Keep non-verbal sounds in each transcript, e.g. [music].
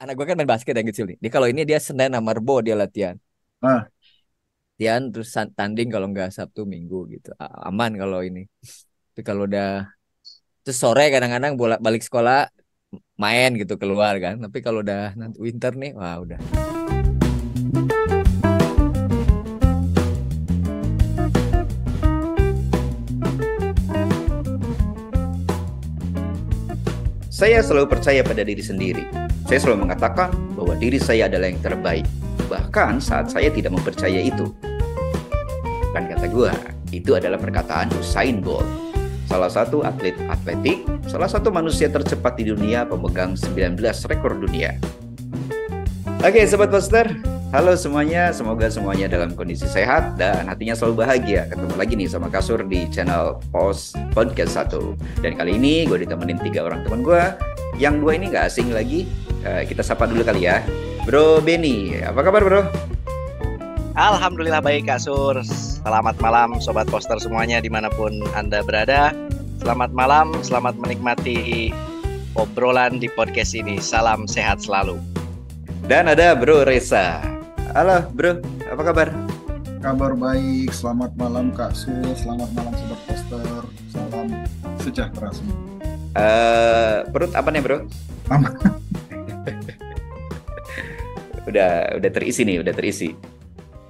anak gue kan main basket yang kecil nih. Dia kalau ini dia Senin sama Rebo dia latihan. Ah. Latihan terus tanding kalau nggak Sabtu Minggu gitu. aman kalau ini. Tapi kalau udah terus sore kadang-kadang bolak balik sekolah main gitu keluar kan. Tapi kalau udah nanti winter nih, wah udah. Saya selalu percaya pada diri sendiri. Saya selalu mengatakan bahwa diri saya adalah yang terbaik. Bahkan saat saya tidak mempercaya itu. Kan kata gue, itu adalah perkataan Usain Bolt. Salah satu atlet atletik, salah satu manusia tercepat di dunia pemegang 19 rekor dunia. Oke, Sobat Poster, Halo semuanya, semoga semuanya dalam kondisi sehat dan hatinya selalu bahagia. Ketemu lagi nih sama Kasur di channel Post Podcast 1. Dan kali ini gue ditemenin tiga orang teman gue. Yang dua ini gak asing lagi. Eh, kita sapa dulu kali ya. Bro Benny, apa kabar bro? Alhamdulillah baik Kasur. Selamat malam Sobat Poster semuanya dimanapun Anda berada. Selamat malam, selamat menikmati obrolan di podcast ini. Salam sehat selalu. Dan ada Bro Reza. Halo, Bro. Apa kabar? Kabar baik. Selamat malam Kak Su. selamat malam Sobat Poster. Salam sejahtera semua. Uh, perut apa nih, Bro? Aman. [laughs] udah udah terisi nih, udah terisi.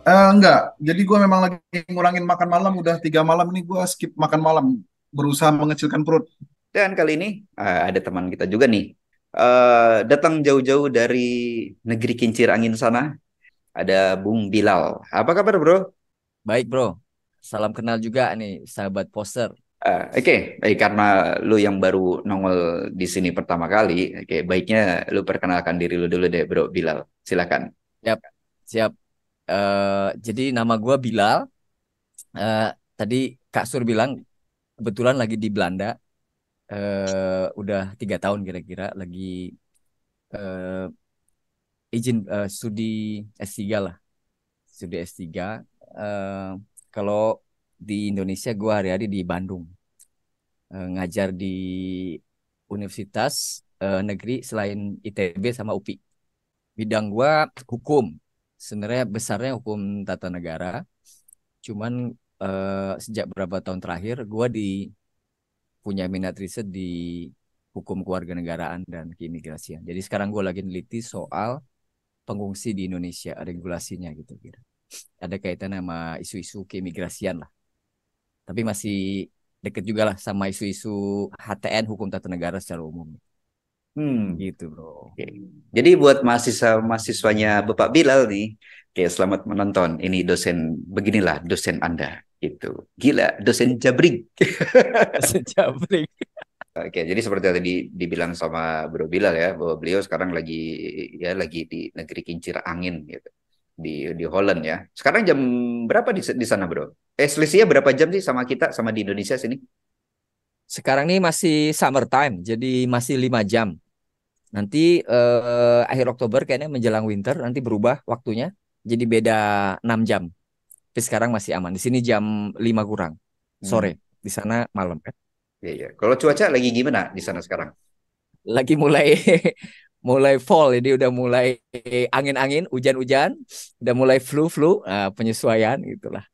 Uh, enggak, jadi gue memang lagi ngurangin makan malam. Udah tiga malam ini gue skip makan malam, berusaha mengecilkan perut. Dan kali ini uh, ada teman kita juga nih, uh, datang jauh-jauh dari negeri kincir angin sana ada Bung Bilal. Apa kabar, Bro? Baik, Bro. Salam kenal juga nih sahabat poster. Uh, oke, okay. baik karena lu yang baru nongol di sini pertama kali, oke okay, baiknya lu perkenalkan diri lu dulu deh, Bro Bilal. Silakan. Siap, siap. Uh, eh, jadi nama gue Bilal. Uh, tadi Kak Sur bilang kebetulan lagi di Belanda. Uh, udah tiga tahun kira-kira lagi uh, izin uh, studi S3 lah. Studi S3. Uh, eh, kalau di Indonesia gue hari-hari di Bandung. Uh, ngajar di universitas uh, negeri selain ITB sama UPI. Bidang gue hukum. Sebenarnya besarnya hukum tata negara. Cuman uh, sejak beberapa tahun terakhir gue di punya minat riset di hukum keluarga negaraan dan keimigrasian. Jadi sekarang gue lagi neliti soal pengungsi di Indonesia regulasinya gitu kira ada kaitan sama isu-isu keimigrasian lah tapi masih deket juga lah sama isu-isu HTN hukum tata negara secara umum hmm. gitu bro Oke. jadi buat mahasiswa mahasiswanya Bapak Bilal nih Oke, selamat menonton. Ini dosen beginilah dosen Anda gitu. Gila, dosen jabrik. [laughs] dosen jabrik. Oke, jadi seperti yang tadi dibilang sama Bro Bilal ya, bahwa beliau sekarang lagi ya lagi di negeri kincir angin gitu. Di di Holland ya. Sekarang jam berapa di di sana, Bro? Eh selisihnya berapa jam sih sama kita sama di Indonesia sini? Sekarang ini masih summer time, jadi masih lima jam. Nanti eh, akhir Oktober kayaknya menjelang winter nanti berubah waktunya jadi beda enam jam. Tapi sekarang masih aman. Di sini jam lima kurang hmm. sore, hmm. di sana malam kan. Ya? Iya, iya. Kalau cuaca lagi gimana di sana sekarang? Lagi mulai [laughs] mulai fall, jadi udah mulai angin-angin, hujan-hujan, udah mulai flu-flu, uh, penyesuaian gitulah.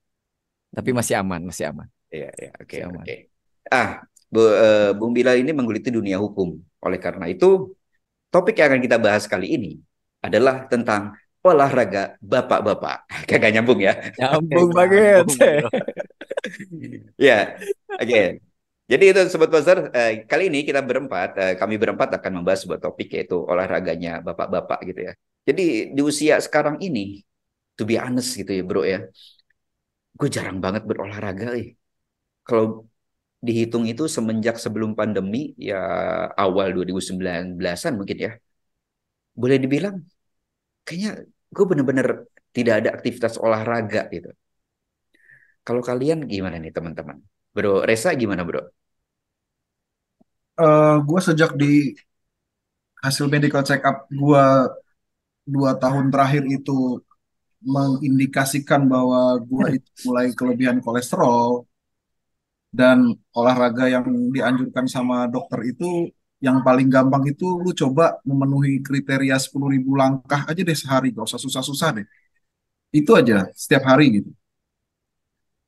Tapi hmm. masih aman, masih aman. Iya, iya, oke, okay, oke. Okay. Ah, Bu, uh, eh, Bung Bila ini menggeluti dunia hukum. Oleh karena itu, topik yang akan kita bahas kali ini adalah tentang olahraga bapak-bapak. [laughs] Kagak nyambung ya? Nyambung banget. [laughs] ya, oke. Okay. Jadi itu Sobat Buzzer, eh, kali ini kita berempat, eh, kami berempat akan membahas sebuah topik yaitu olahraganya bapak-bapak gitu ya. Jadi di usia sekarang ini, to be honest gitu ya bro ya, gue jarang banget berolahraga eh. Kalau dihitung itu semenjak sebelum pandemi ya awal 2019-an mungkin ya. Boleh dibilang kayaknya gue bener-bener tidak ada aktivitas olahraga gitu. Kalau kalian gimana nih teman-teman? Bro, Resa gimana bro? Uh, eh, gue sejak di hasil medical check up gue dua tahun terakhir itu mengindikasikan bahwa gue [laughs] itu mulai kelebihan kolesterol dan olahraga yang dianjurkan sama dokter itu yang paling gampang itu lu coba memenuhi kriteria 10.000 langkah aja deh sehari gak usah susah-susah deh itu aja setiap hari gitu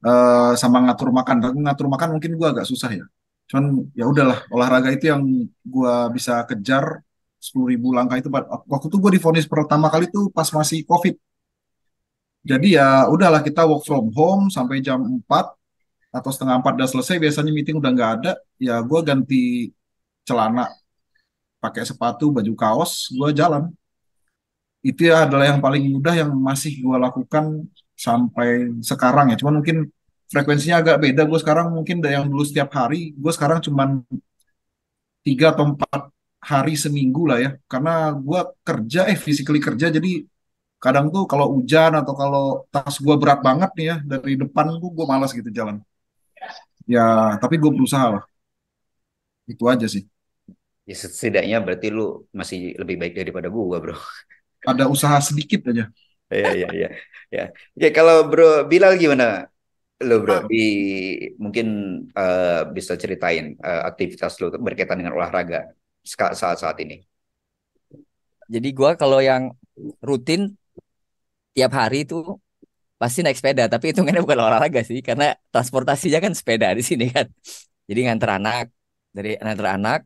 uh, sama ngatur makan ngatur makan mungkin gue agak susah ya cuman ya udahlah olahraga itu yang gue bisa kejar sepuluh ribu langkah itu waktu itu gue difonis pertama kali itu pas masih covid jadi ya udahlah kita work from home sampai jam 4 atau setengah 4 udah selesai biasanya meeting udah nggak ada ya gue ganti celana pakai sepatu baju kaos gue jalan itu ya adalah yang paling mudah yang masih gue lakukan sampai sekarang ya. Cuman mungkin frekuensinya agak beda. Gue sekarang mungkin dari yang dulu setiap hari, gue sekarang cuman tiga atau empat hari seminggu lah ya. Karena gue kerja, eh physically kerja, jadi kadang tuh kalau hujan atau kalau tas gue berat banget nih ya, dari depan gue gue malas gitu jalan. Ya, tapi gue berusaha lah. Itu aja sih. Ya, setidaknya berarti lu masih lebih baik daripada gue, bro. Ada usaha sedikit aja. Iya iya iya. Ya. Oke, kalau Bro Bilal gimana? Lo Bro, ah. di mungkin uh, bisa ceritain uh, aktivitas lo berkaitan dengan olahraga saat-saat ini. Jadi gua kalau yang rutin tiap hari itu pasti naik sepeda, tapi itu kan bukan olahraga sih karena transportasinya kan sepeda di sini kan. Jadi nganter anak dari nganter anak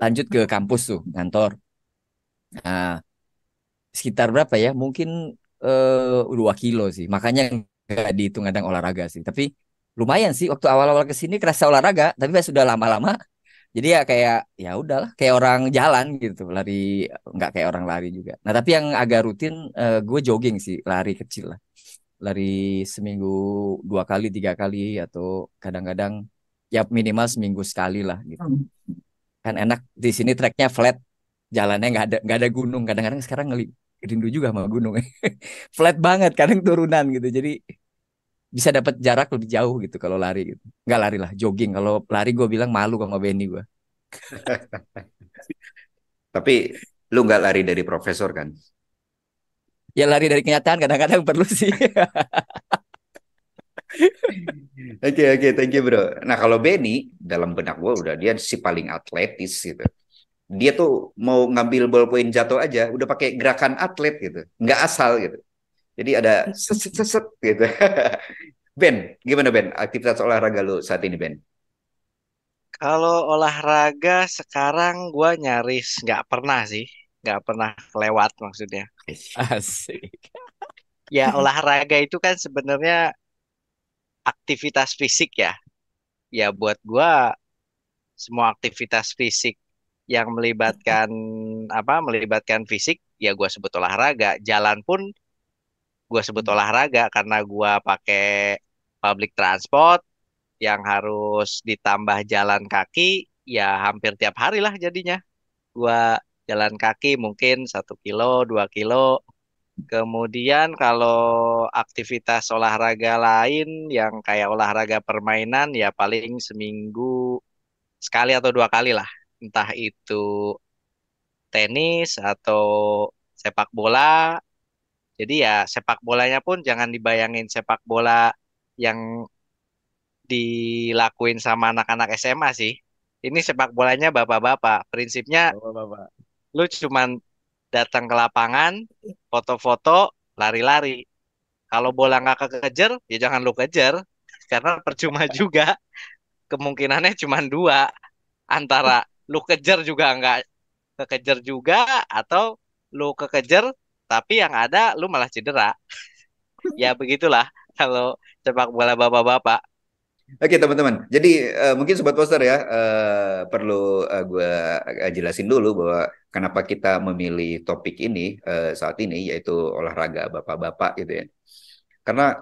lanjut ke kampus tuh, kantor. Nah, sekitar berapa ya? Mungkin eh, dua 2 kilo sih. Makanya nggak dihitung kadang olahraga sih. Tapi lumayan sih waktu awal-awal kesini kerasa olahraga. Tapi pas sudah lama-lama, jadi ya kayak ya udahlah kayak orang jalan gitu lari nggak kayak orang lari juga. Nah tapi yang agak rutin eh, gue jogging sih lari kecil lah. Lari seminggu dua kali tiga kali atau kadang-kadang ya minimal seminggu sekali lah gitu. Hmm. Kan enak di sini treknya flat jalannya nggak ada nggak ada gunung kadang-kadang sekarang ngeli rindu juga sama gunung [laughs] flat banget kadang turunan gitu jadi bisa dapat jarak lebih jauh gitu kalau lari gitu. nggak lari lah jogging kalau lari gue bilang malu sama Benny gue [laughs] tapi lu nggak lari dari profesor kan ya lari dari kenyataan kadang-kadang perlu sih. [laughs] Oke oke, okay, okay, thank you bro. Nah kalau Benny dalam benak gue udah dia si paling atletis gitu dia tuh mau ngambil ballpoint jatuh aja udah pakai gerakan atlet gitu nggak asal gitu jadi ada seset seset gitu [laughs] Ben gimana Ben aktivitas olahraga lu saat ini Ben kalau olahraga sekarang gue nyaris nggak pernah sih nggak pernah lewat maksudnya asik ya olahraga itu kan sebenarnya aktivitas fisik ya ya buat gue semua aktivitas fisik yang melibatkan apa melibatkan fisik ya gue sebut olahraga jalan pun gue sebut hmm. olahraga karena gue pakai public transport yang harus ditambah jalan kaki ya hampir tiap hari lah jadinya gue jalan kaki mungkin satu kilo dua kilo kemudian kalau aktivitas olahraga lain yang kayak olahraga permainan ya paling seminggu sekali atau dua kali lah entah itu tenis atau sepak bola. Jadi ya sepak bolanya pun jangan dibayangin sepak bola yang dilakuin sama anak-anak SMA sih. Ini sepak bolanya bapak-bapak. Prinsipnya bapak-bapak. Lu cuman datang ke lapangan, foto-foto, lari-lari. Kalau bola nggak kekejar, ya jangan lu kejar [laughs] karena percuma juga. Kemungkinannya cuma dua antara lu kejar juga enggak kekejar juga atau lu kekejar tapi yang ada lu malah cedera [laughs] ya begitulah kalau sepak bola bapak-bapak Oke teman-teman, jadi uh, mungkin sobat poster ya uh, perlu uh, eh, gue uh, jelasin dulu bahwa kenapa kita memilih topik ini uh, saat ini yaitu olahraga bapak-bapak gitu ya. Karena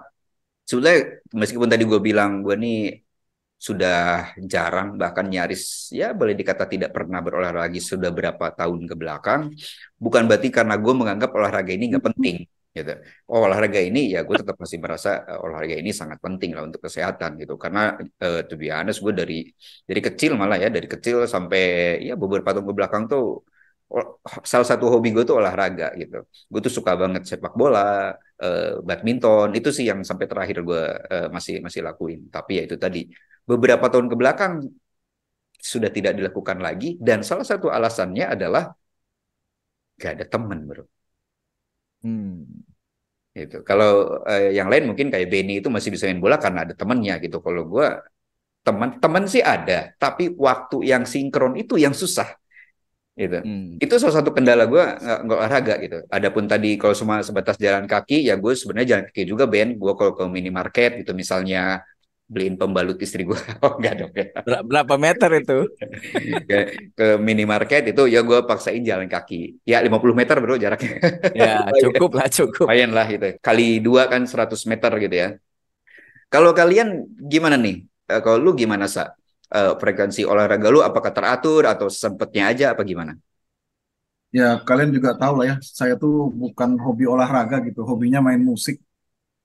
sebenarnya meskipun tadi gue bilang gue nih sudah jarang bahkan nyaris ya boleh dikata tidak pernah berolahraga lagi sudah berapa tahun ke belakang bukan berarti karena gue menganggap olahraga ini nggak mm-hmm. penting gitu oh olahraga ini ya gue tetap masih merasa uh, olahraga ini sangat penting lah untuk kesehatan gitu karena uh, to be honest gue dari dari kecil malah ya dari kecil sampai ya beberapa tahun ke belakang tuh salah satu hobi gue tuh olahraga gitu. Gue tuh suka banget sepak bola, uh, badminton, itu sih yang sampai terakhir gue uh, masih masih lakuin. Tapi ya itu tadi beberapa tahun ke belakang sudah tidak dilakukan lagi dan salah satu alasannya adalah gak ada teman bro. Hmm. itu Kalau eh, yang lain mungkin kayak Benny itu masih bisa main bola karena ada temennya gitu. Kalau gue teman-teman sih ada, tapi waktu yang sinkron itu yang susah itu Hmm. Itu salah satu kendala gue eh, nggak olahraga gitu. Adapun tadi kalau cuma sebatas jalan kaki, ya gue sebenarnya jalan kaki juga Ben. Gue kalau ke minimarket gitu misalnya beliin pembalut istri gue [laughs] oh enggak dong ya berapa meter itu [laughs] ke, ke minimarket itu ya gue paksain jalan kaki ya 50 meter bro jaraknya [laughs] ya cukup lah cukup lumayan lah itu kali dua kan 100 meter gitu ya kalau kalian gimana nih eh, kalau lu gimana sa eh, frekuensi olahraga lu apakah teratur atau sempetnya aja apa gimana ya kalian juga tahu lah ya saya tuh bukan hobi olahraga gitu hobinya main musik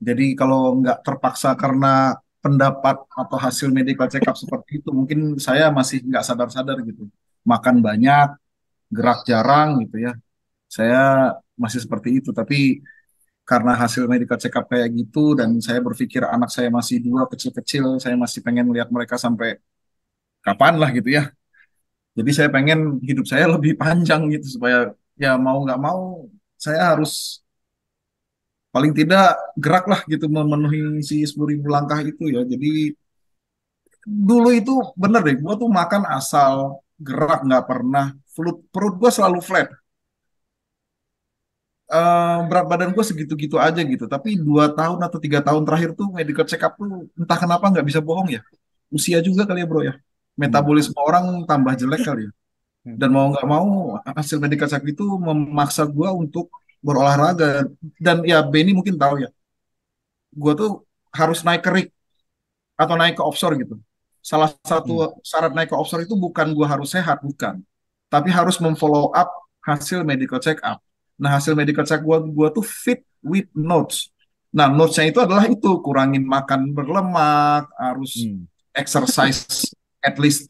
jadi kalau nggak terpaksa karena pendapat atau hasil medical check up seperti itu mungkin saya masih nggak sadar-sadar gitu makan banyak gerak jarang gitu ya saya masih seperti itu tapi karena hasil medical check up kayak gitu dan saya berpikir anak saya masih dua kecil-kecil saya masih pengen melihat mereka sampai kapan lah gitu ya jadi saya pengen hidup saya [laughs] lebih panjang gitu supaya ya mau nggak mau saya harus paling tidak gerak lah gitu memenuhi si 10.000 langkah itu ya. Jadi dulu itu bener deh, gue tuh makan asal gerak nggak pernah, perut, perut gue selalu flat. Uh, berat badan gue segitu-gitu aja gitu, tapi dua tahun atau tiga tahun terakhir tuh medical check up tuh entah kenapa nggak bisa bohong ya, usia juga kali ya bro ya, metabolisme hmm. orang tambah jelek kali ya, hmm. dan mau nggak mau hasil medical check itu memaksa gue untuk berolahraga dan ya Benny mungkin tahu ya gue tuh harus naik ke atau naik ke offshore gitu salah satu hmm. syarat naik ke offshore itu bukan gue harus sehat bukan tapi harus memfollow up hasil medical check up nah hasil medical check gue gue tuh fit with notes nah notesnya itu adalah itu kurangin makan berlemak harus hmm. exercise [laughs] at least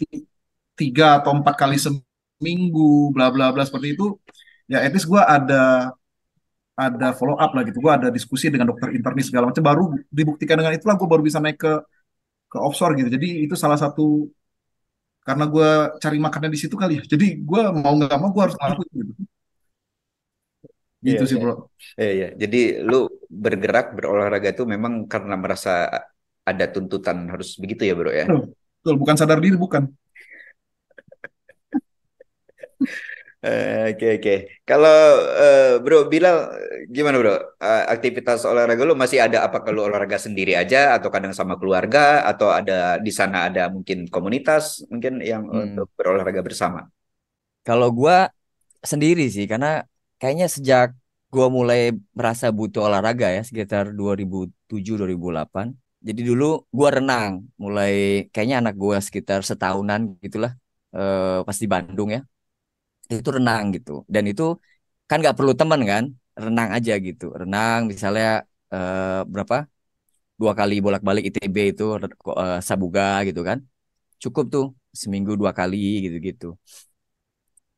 tiga atau empat kali seminggu bla bla bla seperti itu ya etis gue ada ada follow up lah gitu gue ada diskusi dengan dokter internis segala macam baru dibuktikan dengan itulah gue baru bisa naik ke ke offshore gitu jadi itu salah satu karena gue cari makannya di situ kali ya jadi gue mau nggak mau gue harus ah. ngelakuin gitu iya, gitu yeah, sih iya. bro iya yeah, yeah. jadi lu bergerak berolahraga itu memang karena merasa ada tuntutan harus begitu ya bro ya betul bukan sadar diri bukan Eh, oke uh, oke. Okay. Kalau uh, Bro Bilal gimana Bro? Uh, aktivitas olahraga lu masih ada apa kalau olahraga sendiri aja atau kadang sama keluarga atau ada di sana ada mungkin komunitas mungkin yang hmm. untuk berolahraga bersama? Kalau gua sendiri sih karena kayaknya sejak gua mulai merasa butuh olahraga ya sekitar 2007 2008. Jadi dulu gua renang, mulai kayaknya anak gua sekitar setahunan gitulah. Uh, pas di Bandung ya itu renang gitu dan itu kan nggak perlu teman kan renang aja gitu renang misalnya eh, berapa dua kali bolak-balik ITB itu eh, sabuga gitu kan cukup tuh seminggu dua kali gitu-gitu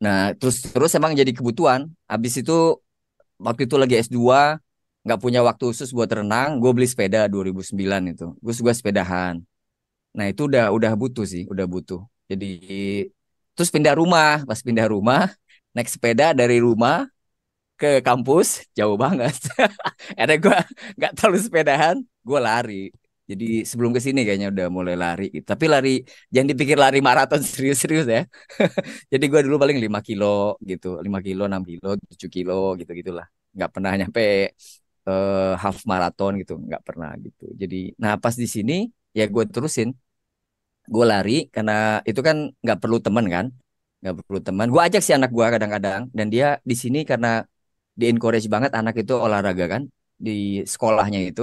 nah terus terus emang jadi kebutuhan abis itu waktu itu lagi S2 nggak punya waktu khusus buat renang gue beli sepeda 2009 itu gue suka sepedahan nah itu udah udah butuh sih udah butuh jadi terus pindah rumah pas pindah rumah naik sepeda dari rumah ke kampus jauh banget ada [laughs] gue nggak terlalu sepedahan gue lari jadi sebelum kesini kayaknya udah mulai lari gitu. Tapi lari jangan dipikir lari maraton [laughs] serius-serius ya. [laughs] Jadi gue dulu paling 5 kilo gitu, 5 kilo, 6 kilo, 7 kilo gitu-gitulah. Nggak pernah nyampe uh, half maraton gitu, nggak pernah gitu. Jadi nah pas di sini ya gue terusin gue lari karena itu kan nggak perlu teman kan nggak perlu teman gue ajak si anak gue kadang-kadang dan dia di sini karena di encourage banget anak itu olahraga kan di sekolahnya itu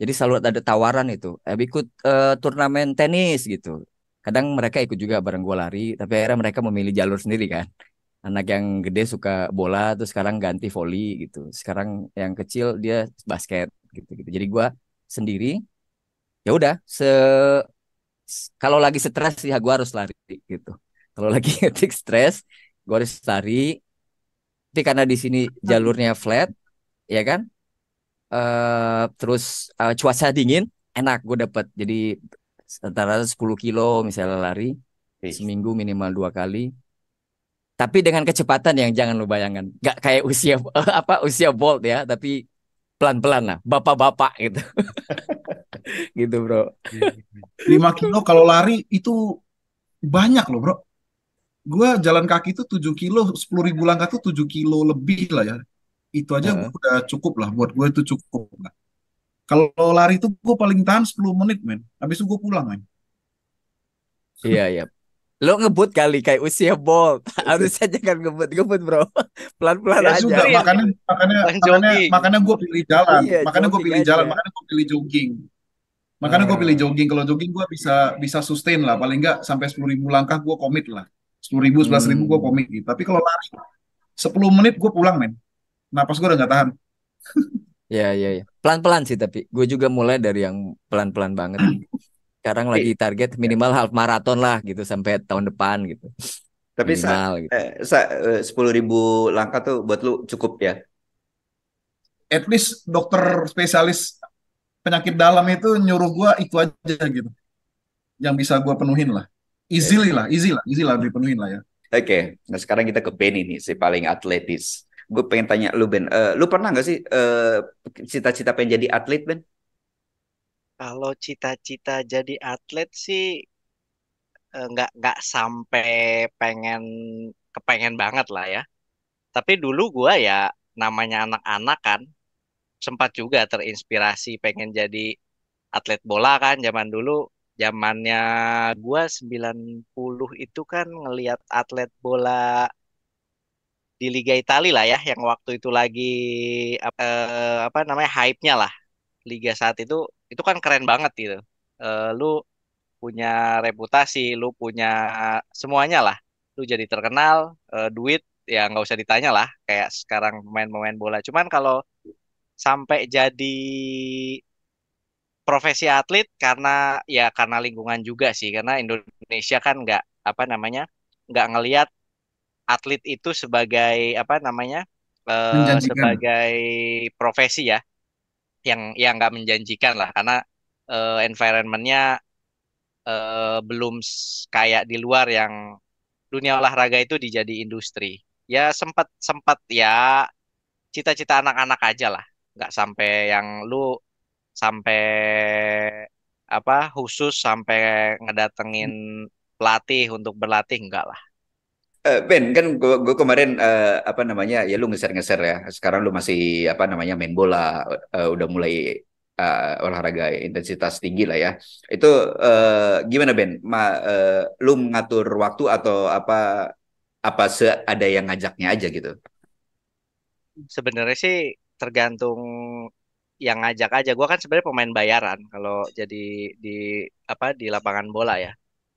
jadi selalu ada tawaran itu eh, ikut eh, turnamen tenis gitu kadang mereka ikut juga bareng gue lari tapi akhirnya mereka memilih jalur sendiri kan anak yang gede suka bola terus sekarang ganti volley gitu sekarang yang kecil dia basket gitu gitu jadi gue sendiri ya udah se kalau lagi stres ya gue harus lari gitu kalau lagi titik [laughs] stres gue harus lari tapi karena di sini jalurnya flat ya kan uh, terus uh, cuaca dingin enak gue dapat jadi antara 10 kilo misalnya lari Peace. seminggu minimal dua kali tapi dengan kecepatan yang jangan lu bayangkan Gak kayak usia [laughs] apa usia Bolt ya tapi pelan-pelan lah bapak-bapak gitu [laughs] gitu bro lima iya, iya, iya. kilo kalau lari itu banyak loh bro gue jalan kaki itu tujuh kilo sepuluh ribu langkah itu tujuh kilo lebih lah ya itu aja uh. udah cukup lah buat gue itu cukup lah kalau lari itu gue paling tahan sepuluh menit men habis itu gue pulang men iya iya Lo ngebut kali kayak usia [laughs] harus Harusnya jangan ngebut-ngebut, Bro. [laughs] Pelan-pelan ya, aja. Sudah, makanya makanya makanya, makanya gue pilih jalan. Iya, makanya gue pilih aja. jalan, makanya gue pilih jogging. Makanya gue pilih jogging. Kalau jogging gue bisa bisa sustain lah. Paling nggak sampai sepuluh ribu langkah gue komit lah. Sepuluh ribu, sebelas ribu gue hmm. komit gitu. Tapi kalau lari, sepuluh menit gue pulang men. Napas gue udah nggak tahan. ya ya ya. Pelan-pelan sih tapi. Gue juga mulai dari yang pelan-pelan banget. Sekarang lagi target minimal half marathon lah gitu sampai tahun depan gitu. Tapi minimal, sa, gitu. eh, sa, eh, sepuluh ribu langkah tuh buat lu cukup ya? At least dokter spesialis penyakit dalam itu nyuruh gue itu aja gitu yang bisa gue penuhin lah easily lah easy lah easy lah dipenuhin lah ya oke okay. nah sekarang kita ke Ben ini si paling atletis gue pengen tanya lu Ben uh, lu pernah nggak sih cita eh, cita-cita pengen jadi atlet Ben kalau cita-cita jadi atlet sih eh, nggak uh, nggak sampai pengen kepengen banget lah ya tapi dulu gue ya namanya anak-anak kan sempat juga terinspirasi pengen jadi atlet bola kan zaman dulu zamannya gua 90 itu kan ngelihat atlet bola di Liga Italia lah ya yang waktu itu lagi eh, apa namanya hype-nya lah liga saat itu itu kan keren banget gitu. Eh, lu punya reputasi, lu punya semuanya lah. Lu jadi terkenal, eh, duit ya nggak usah ditanya lah kayak sekarang pemain-pemain bola. Cuman kalau sampai jadi profesi atlet karena ya karena lingkungan juga sih karena Indonesia kan nggak apa namanya nggak ngelihat atlet itu sebagai apa namanya uh, sebagai profesi ya yang yang nggak menjanjikan lah karena uh, environmentnya uh, belum kayak di luar yang dunia olahraga itu dijadi industri ya sempat sempat ya cita-cita anak-anak aja lah nggak sampai yang lu sampai apa khusus sampai ngedatengin pelatih untuk berlatih enggak lah. Eh, ben kan gue kemarin uh, apa namanya ya lu ngeser-ngeser ya. Sekarang lu masih apa namanya main bola uh, udah mulai uh, olahraga intensitas tinggi lah ya. Itu uh, gimana Ben? Ma, uh, lu mengatur waktu atau apa apa ada yang ngajaknya aja gitu? Sebenarnya sih tergantung yang ngajak aja. Gua kan sebenarnya pemain bayaran kalau jadi di apa di lapangan bola ya.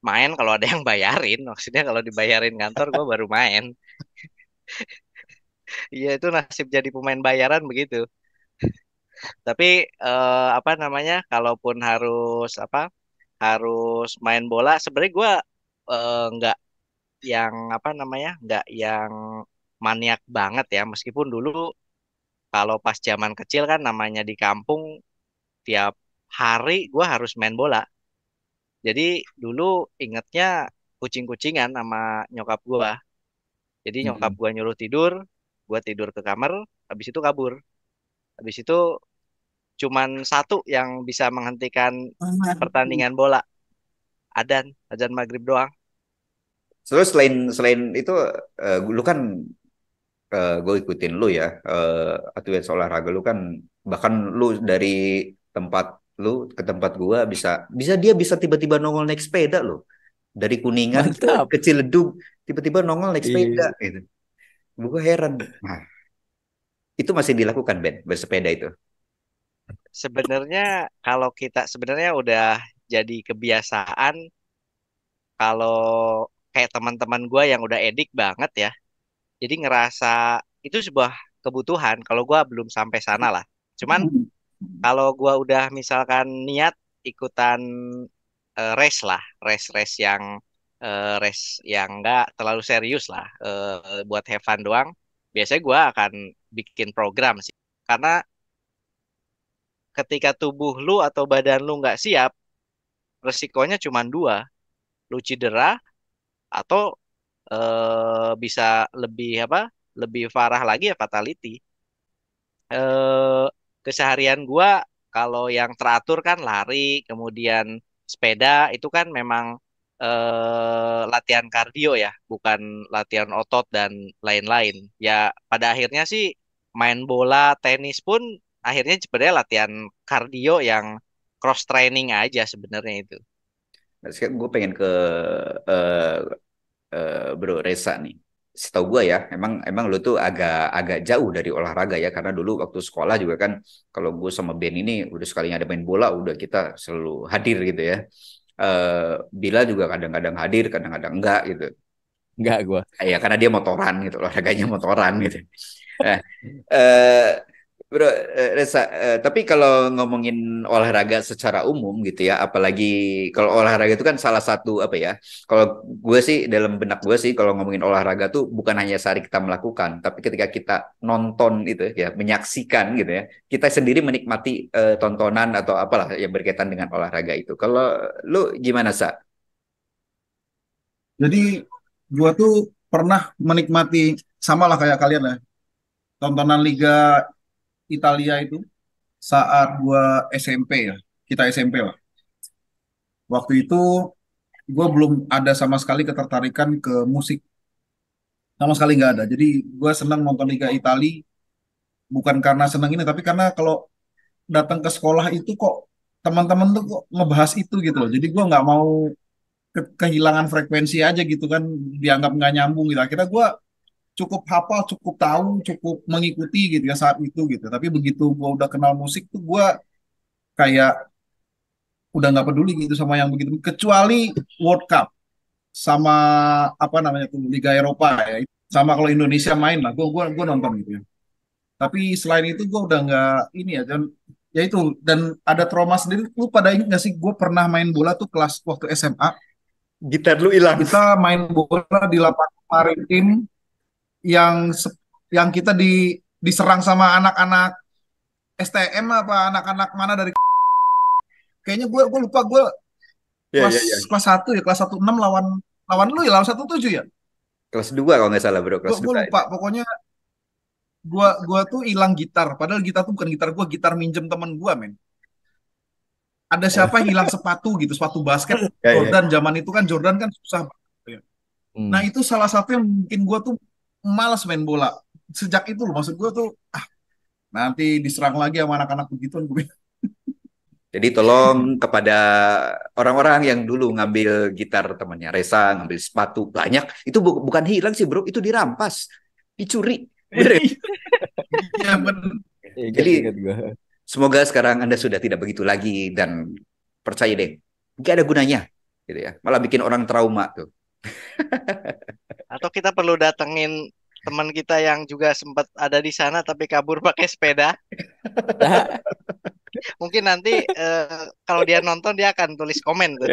Main kalau ada yang bayarin, [laughs] maksudnya kalau dibayarin kantor gua baru main. [laughs] Iya itu nasib jadi pemain bayaran begitu. Tapi eh, apa namanya, kalaupun harus apa harus main bola, sebenarnya gue eh, yang apa namanya enggak yang maniak banget ya meskipun dulu kalau pas zaman kecil kan namanya di kampung tiap hari gue harus main bola. Jadi dulu ingetnya kucing-kucingan sama nyokap gue. Jadi nyokap gue nyuruh tidur, gue tidur ke kamar, habis itu kabur. Habis itu cuman satu yang bisa menghentikan pertandingan bola. Adan, adan maghrib doang. Terus selain selain itu, uh, lu kan uh, eh, gue ikutin lu ya uh, atlet olahraga lu kan bahkan lu dari tempat lu ke tempat gua bisa bisa dia bisa tiba-tiba nongol naik sepeda lo dari kuningan Mantap. ke Ciledug tiba-tiba nongol naik iya. sepeda gitu gue heran nah, itu masih dilakukan Ben bersepeda itu sebenarnya kalau kita sebenarnya udah jadi kebiasaan kalau kayak teman-teman gue yang udah edik banget ya jadi ngerasa itu sebuah kebutuhan kalau gue belum sampai sana lah cuman hmm. kalau gue udah misalkan niat ikutan uh, race lah race eh, race yang uh, race yang enggak terlalu serius lah uh, buat have fun doang biasanya gue akan bikin program sih karena ketika tubuh lu atau badan lu nggak siap resikonya cuma dua lu cedera atau eh, bisa lebih apa lebih parah lagi ya fatality eh, keseharian gue kalau yang teratur kan lari kemudian sepeda itu kan memang eh, latihan kardio ya, bukan latihan otot dan lain-lain. Ya pada akhirnya sih main bola, tenis pun akhirnya sebenarnya latihan kardio yang cross training aja sebenarnya itu. Nah, sekarang gue pengen ke uh, Eh, Bro Reza nih. Setahu gue ya, emang emang lu tuh agak agak jauh dari olahraga ya karena dulu waktu sekolah juga kan kalau gue sama Ben ini udah sekalinya ada main bola udah kita selalu hadir gitu ya. Eh, Bila juga kadang-kadang hadir, kadang-kadang enggak gitu. Enggak gue. Ya karena dia motoran gitu, olahraganya motoran gitu. Nah, eh, Bro, eh, Reza, eh, tapi kalau ngomongin olahraga secara umum gitu ya, apalagi kalau olahraga itu kan salah satu apa ya? Kalau gue sih dalam benak gue sih kalau ngomongin olahraga tuh bukan hanya sehari kita melakukan, tapi ketika kita nonton itu ya, menyaksikan gitu ya, kita sendiri menikmati uh, tontonan atau apalah yang berkaitan dengan olahraga itu. Kalau lu gimana sa? Jadi gue tuh pernah menikmati sama lah kayak kalian lah ya, tontonan liga Italia itu saat gue SMP ya kita SMP lah waktu itu gue belum ada sama sekali ketertarikan ke musik sama sekali nggak ada jadi gue senang nonton Liga Italia bukan karena senang ini tapi karena kalau datang ke sekolah itu kok teman-teman tuh kok ngebahas itu gitu loh jadi gue nggak mau ke kehilangan frekuensi aja gitu kan dianggap nggak nyambung gitu akhirnya gue cukup hafal, cukup tahu, cukup mengikuti gitu ya saat itu gitu. Tapi begitu gue udah kenal musik tuh gue kayak udah nggak peduli gitu sama yang begitu. Kecuali World Cup sama apa namanya tuh Liga Eropa ya. Sama kalau Indonesia main lah, gue gua, gua nonton gitu ya. Tapi selain itu gue udah nggak ini ya dan ya itu dan ada trauma sendiri. Lu pada ingat gak sih gue pernah main bola tuh kelas waktu SMA. Gitar lu hilang. Kita main bola di lapangan maritim yang yang kita di diserang sama anak-anak STM apa anak-anak mana dari [laughs] kayaknya gue gue lupa gue yeah, iya, kelas yeah, yeah. kelas satu ya kelas satu enam lawan lawan lu ya lawan satu tujuh ya kelas dua kalau nggak salah bro kelas gue, gue lupa ini. pokoknya gue gue tuh hilang gitar padahal gitar tuh bukan gitar gue gitar minjem temen gue men ada siapa yang hilang sepatu gitu sepatu basket yeah, iya. Jordan yeah. zaman itu kan Jordan kan susah ya. hmm. nah itu salah satu yang mungkin gue tuh malas main bola sejak itu loh maksud gue tuh ah, nanti diserang lagi sama anak-anak begitu gue jadi tolong kepada orang-orang yang dulu ngambil gitar temannya Reza, ngambil sepatu banyak, itu bu bukan hilang sih bro, itu dirampas, dicuri. [laughs] Iya, iya, jadi semoga sekarang anda sudah tidak begitu lagi dan percaya deh, nggak ada gunanya, gitu ya. Malah bikin orang trauma tuh. Atau kita perlu datengin teman kita yang juga sempat ada di sana tapi kabur [laughs] pakai sepeda. [laughs] Mungkin nanti uh, kalau dia nonton dia akan tulis komen tuh.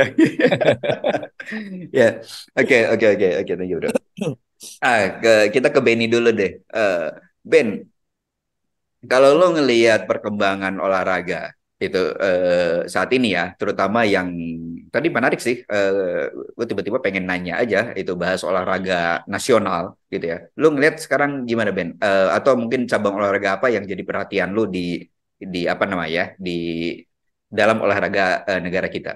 [laughs] ya. Oke, oke, oke, oke, thank you, Bro. Ah, ke, kita ke Benny dulu deh. Uh, ben, kalau lo ngelihat perkembangan olahraga itu eh, saat ini ya terutama yang tadi menarik sih eh, gue tiba-tiba pengen nanya aja itu bahas olahraga nasional gitu ya lu ngeliat sekarang gimana Ben eh, atau mungkin cabang olahraga apa yang jadi perhatian lu di di apa namanya ya, di dalam olahraga eh, negara kita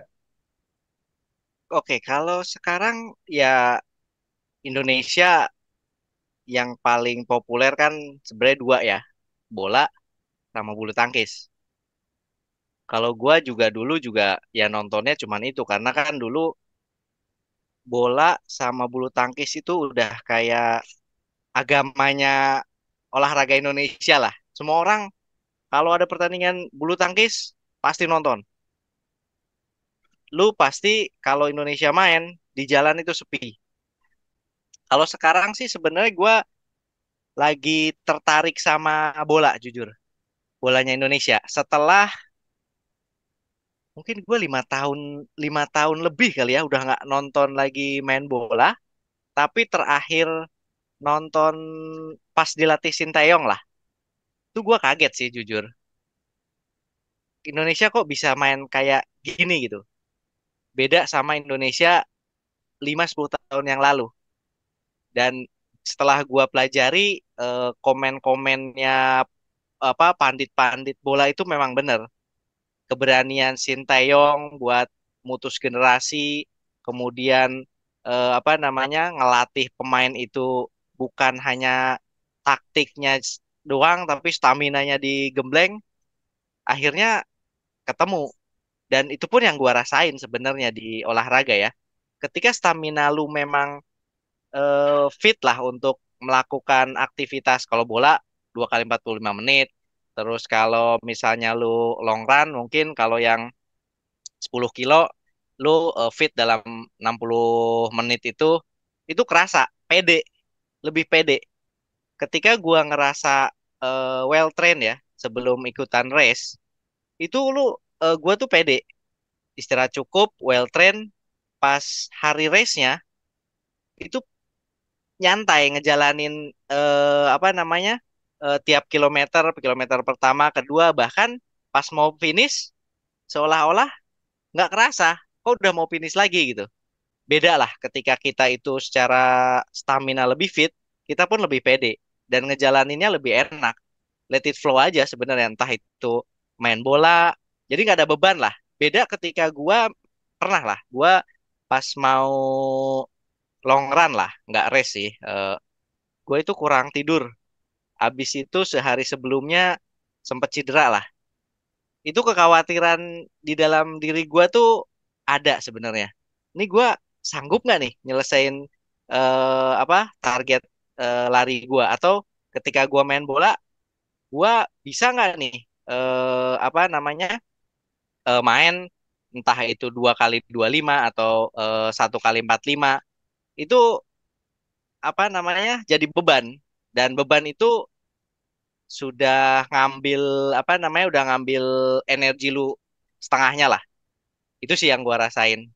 Oke, kalau sekarang ya Indonesia yang paling populer kan sebenarnya dua ya, bola sama bulu tangkis. Kalau gue juga dulu juga ya nontonnya cuman itu karena kan dulu bola sama bulu tangkis itu udah kayak agamanya olahraga Indonesia lah. Semua orang kalau ada pertandingan bulu tangkis pasti nonton. Lu pasti kalau Indonesia main di jalan itu sepi. Kalau sekarang sih sebenarnya gue lagi tertarik sama bola jujur. Bolanya Indonesia. Setelah mungkin gue lima tahun lima tahun lebih kali ya udah nggak nonton lagi main bola tapi terakhir nonton pas dilatih sintayong lah itu gue kaget sih jujur Indonesia kok bisa main kayak gini gitu beda sama Indonesia lima sepuluh tahun yang lalu dan setelah gue pelajari eh, komen-komennya apa pandit-pandit bola itu memang benar keberanian sintayong buat mutus generasi, kemudian eh, apa namanya ngelatih pemain itu bukan hanya taktiknya doang, tapi stamina-nya digembleng, akhirnya ketemu. Dan itu pun yang gua rasain sebenarnya di olahraga ya. Ketika stamina lu memang eh, fit lah untuk melakukan aktivitas kalau bola dua kali 45 menit, Terus kalau misalnya lu long run mungkin kalau yang 10 kilo lu eh, fit dalam 60 menit itu itu kerasa pede, lebih pede. Ketika gua ngerasa uh, well trained ya sebelum ikutan race, itu lu uh, gua tuh pede. Istirahat cukup, well trained pas hari race-nya itu nyantai ngejalanin uh, apa namanya? uh, tiap kilometer, kilometer pertama, kedua, bahkan pas mau finish seolah-olah nggak kerasa kok udah mau finish lagi gitu. Beda lah ketika kita itu secara stamina lebih fit, kita pun lebih pede dan ngejalaninnya lebih enak. Let it flow aja sebenarnya entah itu main bola, jadi nggak ada beban lah. Beda ketika gua pernah lah, gua pas mau long run lah, nggak race sih. Uh, eh, gue itu kurang tidur Habis itu sehari sebelumnya sempat cedera lah. Itu kekhawatiran di dalam diri gue tuh ada sebenarnya. Ini gue sanggup nggak nih nyelesain uh, apa target uh, lari gue atau ketika gue main bola gue bisa nggak nih uh, apa namanya uh, main entah itu dua kali dua lima atau satu kali empat lima itu apa namanya jadi beban dan beban itu sudah ngambil apa namanya udah ngambil energi lu setengahnya lah itu sih yang gua rasain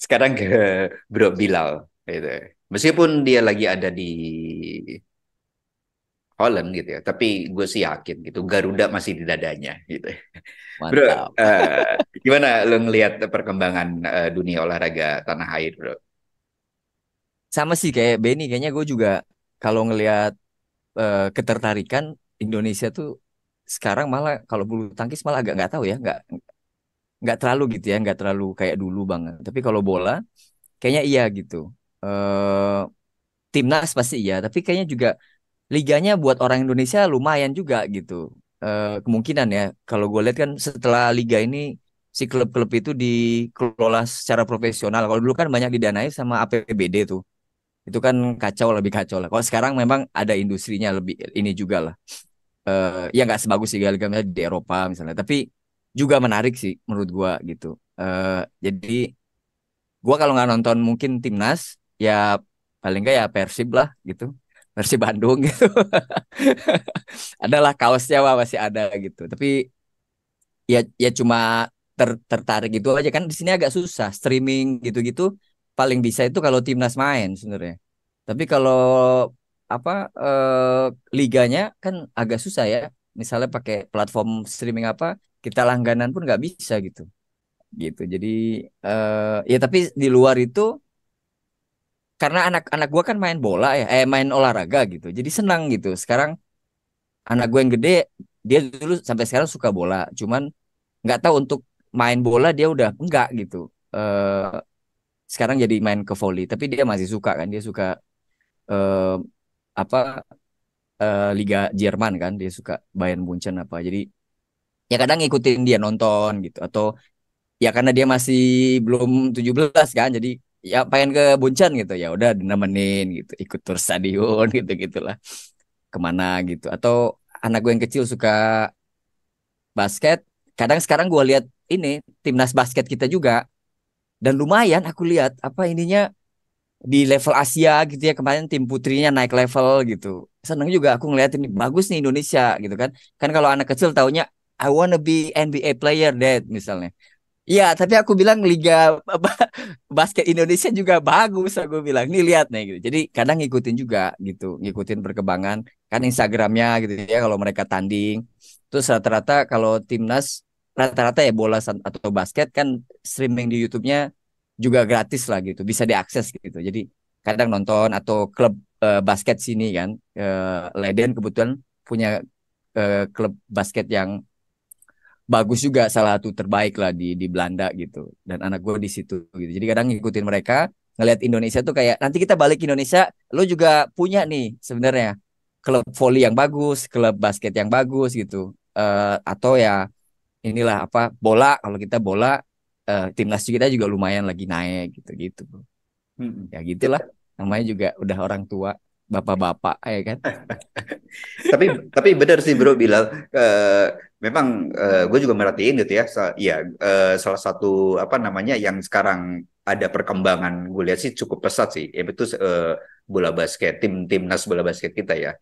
sekarang ke Bro Bilal gitu meskipun dia lagi ada di Holland gitu ya tapi gue sih yakin gitu Garuda masih di dadanya gitu Mantap. Bro uh, eh, gimana lo ngelihat perkembangan uh, dunia olahraga tanah air Bro sama sih kayak Benny kayaknya gue juga kalau ngelihat uh, ketertarikan Indonesia tuh sekarang malah kalau bulu tangkis malah agak nggak tahu ya nggak nggak terlalu gitu ya nggak terlalu kayak dulu banget tapi kalau bola kayaknya iya gitu uh, timnas pasti iya tapi kayaknya juga liganya buat orang Indonesia lumayan juga gitu uh, kemungkinan ya kalau gue lihat kan setelah liga ini si klub-klub itu dikelola secara profesional kalau dulu kan banyak didanai sama APBD tuh itu kan kacau lebih kacau lah. Kalau sekarang memang ada industrinya lebih ini juga lah. Uh, ya nggak sebagus sih liga misalnya di Eropa misalnya, tapi juga menarik sih menurut gua gitu. Uh, jadi gua kalau nggak nonton mungkin timnas ya paling nggak ya Persib lah gitu. Persib Bandung [laughs] gitu. Adalah kaosnya wah masih ada gitu. Tapi ya ya cuma ter tertarik gitu aja kan di sini agak susah streaming gitu-gitu paling bisa itu kalau timnas main sebenarnya. Tapi kalau apa eh, liganya kan agak susah ya. Misalnya pakai platform streaming apa, kita langganan pun nggak bisa gitu. Gitu. Jadi eh, ya tapi di luar itu karena anak-anak gue kan main bola ya, eh main olahraga gitu. Jadi senang gitu. Sekarang anak gue yang gede, dia dulu sampai sekarang suka bola. Cuman nggak tahu untuk main bola dia udah enggak gitu. Eh sekarang jadi main ke volley tapi dia masih suka kan dia suka uh, apa uh, liga Jerman kan dia suka Bayern Munchen apa jadi ya kadang ngikutin dia nonton gitu atau ya karena dia masih belum 17 kan jadi ya pengen ke buncan gitu ya udah nemenin gitu ikut tur stadion [laughs] gitu gitulah kemana gitu atau anak gue yang kecil suka basket kadang sekarang gue lihat ini timnas basket kita juga dan lumayan aku lihat apa ininya di level Asia gitu ya kemarin tim putrinya naik level gitu seneng juga aku ngeliat ini bagus nih Indonesia gitu kan kan kalau anak kecil taunya I wanna be NBA player dad misalnya Iya, tapi aku bilang liga [laughs] basket Indonesia juga bagus. Aku bilang, nih lihat nih gitu. Jadi kadang ngikutin juga gitu, ngikutin perkembangan kan Instagramnya gitu ya. Kalau mereka tanding, terus rata-rata kalau timnas rata-rata ya bola atau basket kan streaming di YouTube-nya juga gratis lah gitu, bisa diakses gitu. Jadi kadang nonton atau klub uh, basket sini kan, uh, Leden kebetulan punya uh, klub basket yang bagus juga salah satu terbaik lah di di Belanda gitu dan anak gue di situ gitu jadi kadang ngikutin mereka ngelihat Indonesia tuh kayak nanti kita balik ke Indonesia lo juga punya nih sebenarnya klub volley yang bagus klub basket yang bagus gitu uh, atau ya inilah apa bola kalau kita bola uh, timnas kita juga lumayan lagi naik gitu-gitu bro. Hmm. Ya gitulah namanya juga udah orang tua bapak-bapak ya kan. [laughs] tapi tapi benar sih bro Bilal uh, eh, memang uh, eh, gue juga merhatiin gitu ya. Sa ya uh, salah satu apa namanya yang sekarang ada perkembangan gue lihat sih cukup pesat sih. Ya itu uh, bola basket tim timnas bola basket kita ya.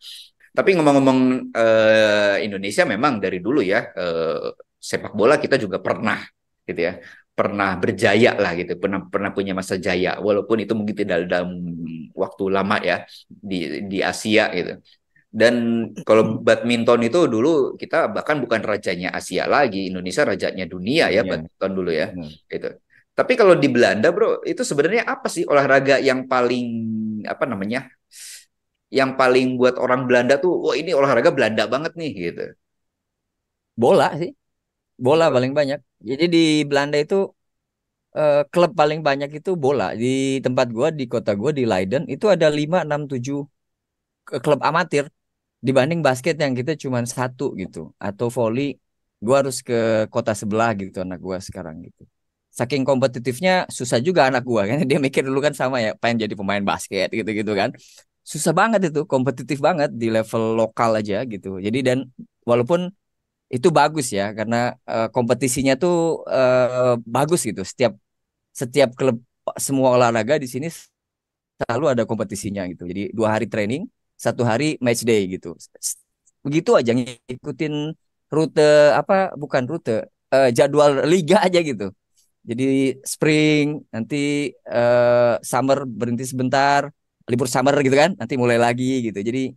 Tapi ngomong-ngomong uh, Indonesia memang dari dulu ya uh, sepak bola kita juga pernah gitu ya pernah berjaya lah gitu pernah pernah punya masa jaya walaupun itu mungkin tidak dalam waktu lama ya di di Asia gitu dan kalau badminton itu dulu kita bahkan bukan rajanya Asia lagi Indonesia rajanya dunia ya badminton dulu ya hmm. gitu tapi kalau di Belanda bro itu sebenarnya apa sih olahraga yang paling apa namanya yang paling buat orang Belanda tuh wah ini olahraga Belanda banget nih gitu bola sih bola paling banyak. Jadi di Belanda itu eh, klub paling banyak itu bola. Di tempat gua di kota gua di Leiden itu ada 5 6 7 klub amatir dibanding basket yang kita cuma satu gitu atau volley gua harus ke kota sebelah gitu anak gua sekarang gitu. Saking kompetitifnya susah juga anak gua kan dia mikir dulu kan sama ya pengen jadi pemain basket gitu-gitu kan. Susah banget itu, kompetitif banget di level lokal aja gitu. Jadi dan walaupun itu bagus ya karena uh, kompetisinya tuh uh, bagus gitu setiap setiap klub semua olahraga di sini selalu ada kompetisinya gitu jadi dua hari training satu hari match day gitu begitu aja ngikutin rute apa bukan rute uh, jadwal liga aja gitu jadi spring nanti uh, summer berhenti sebentar libur summer gitu kan nanti mulai lagi gitu jadi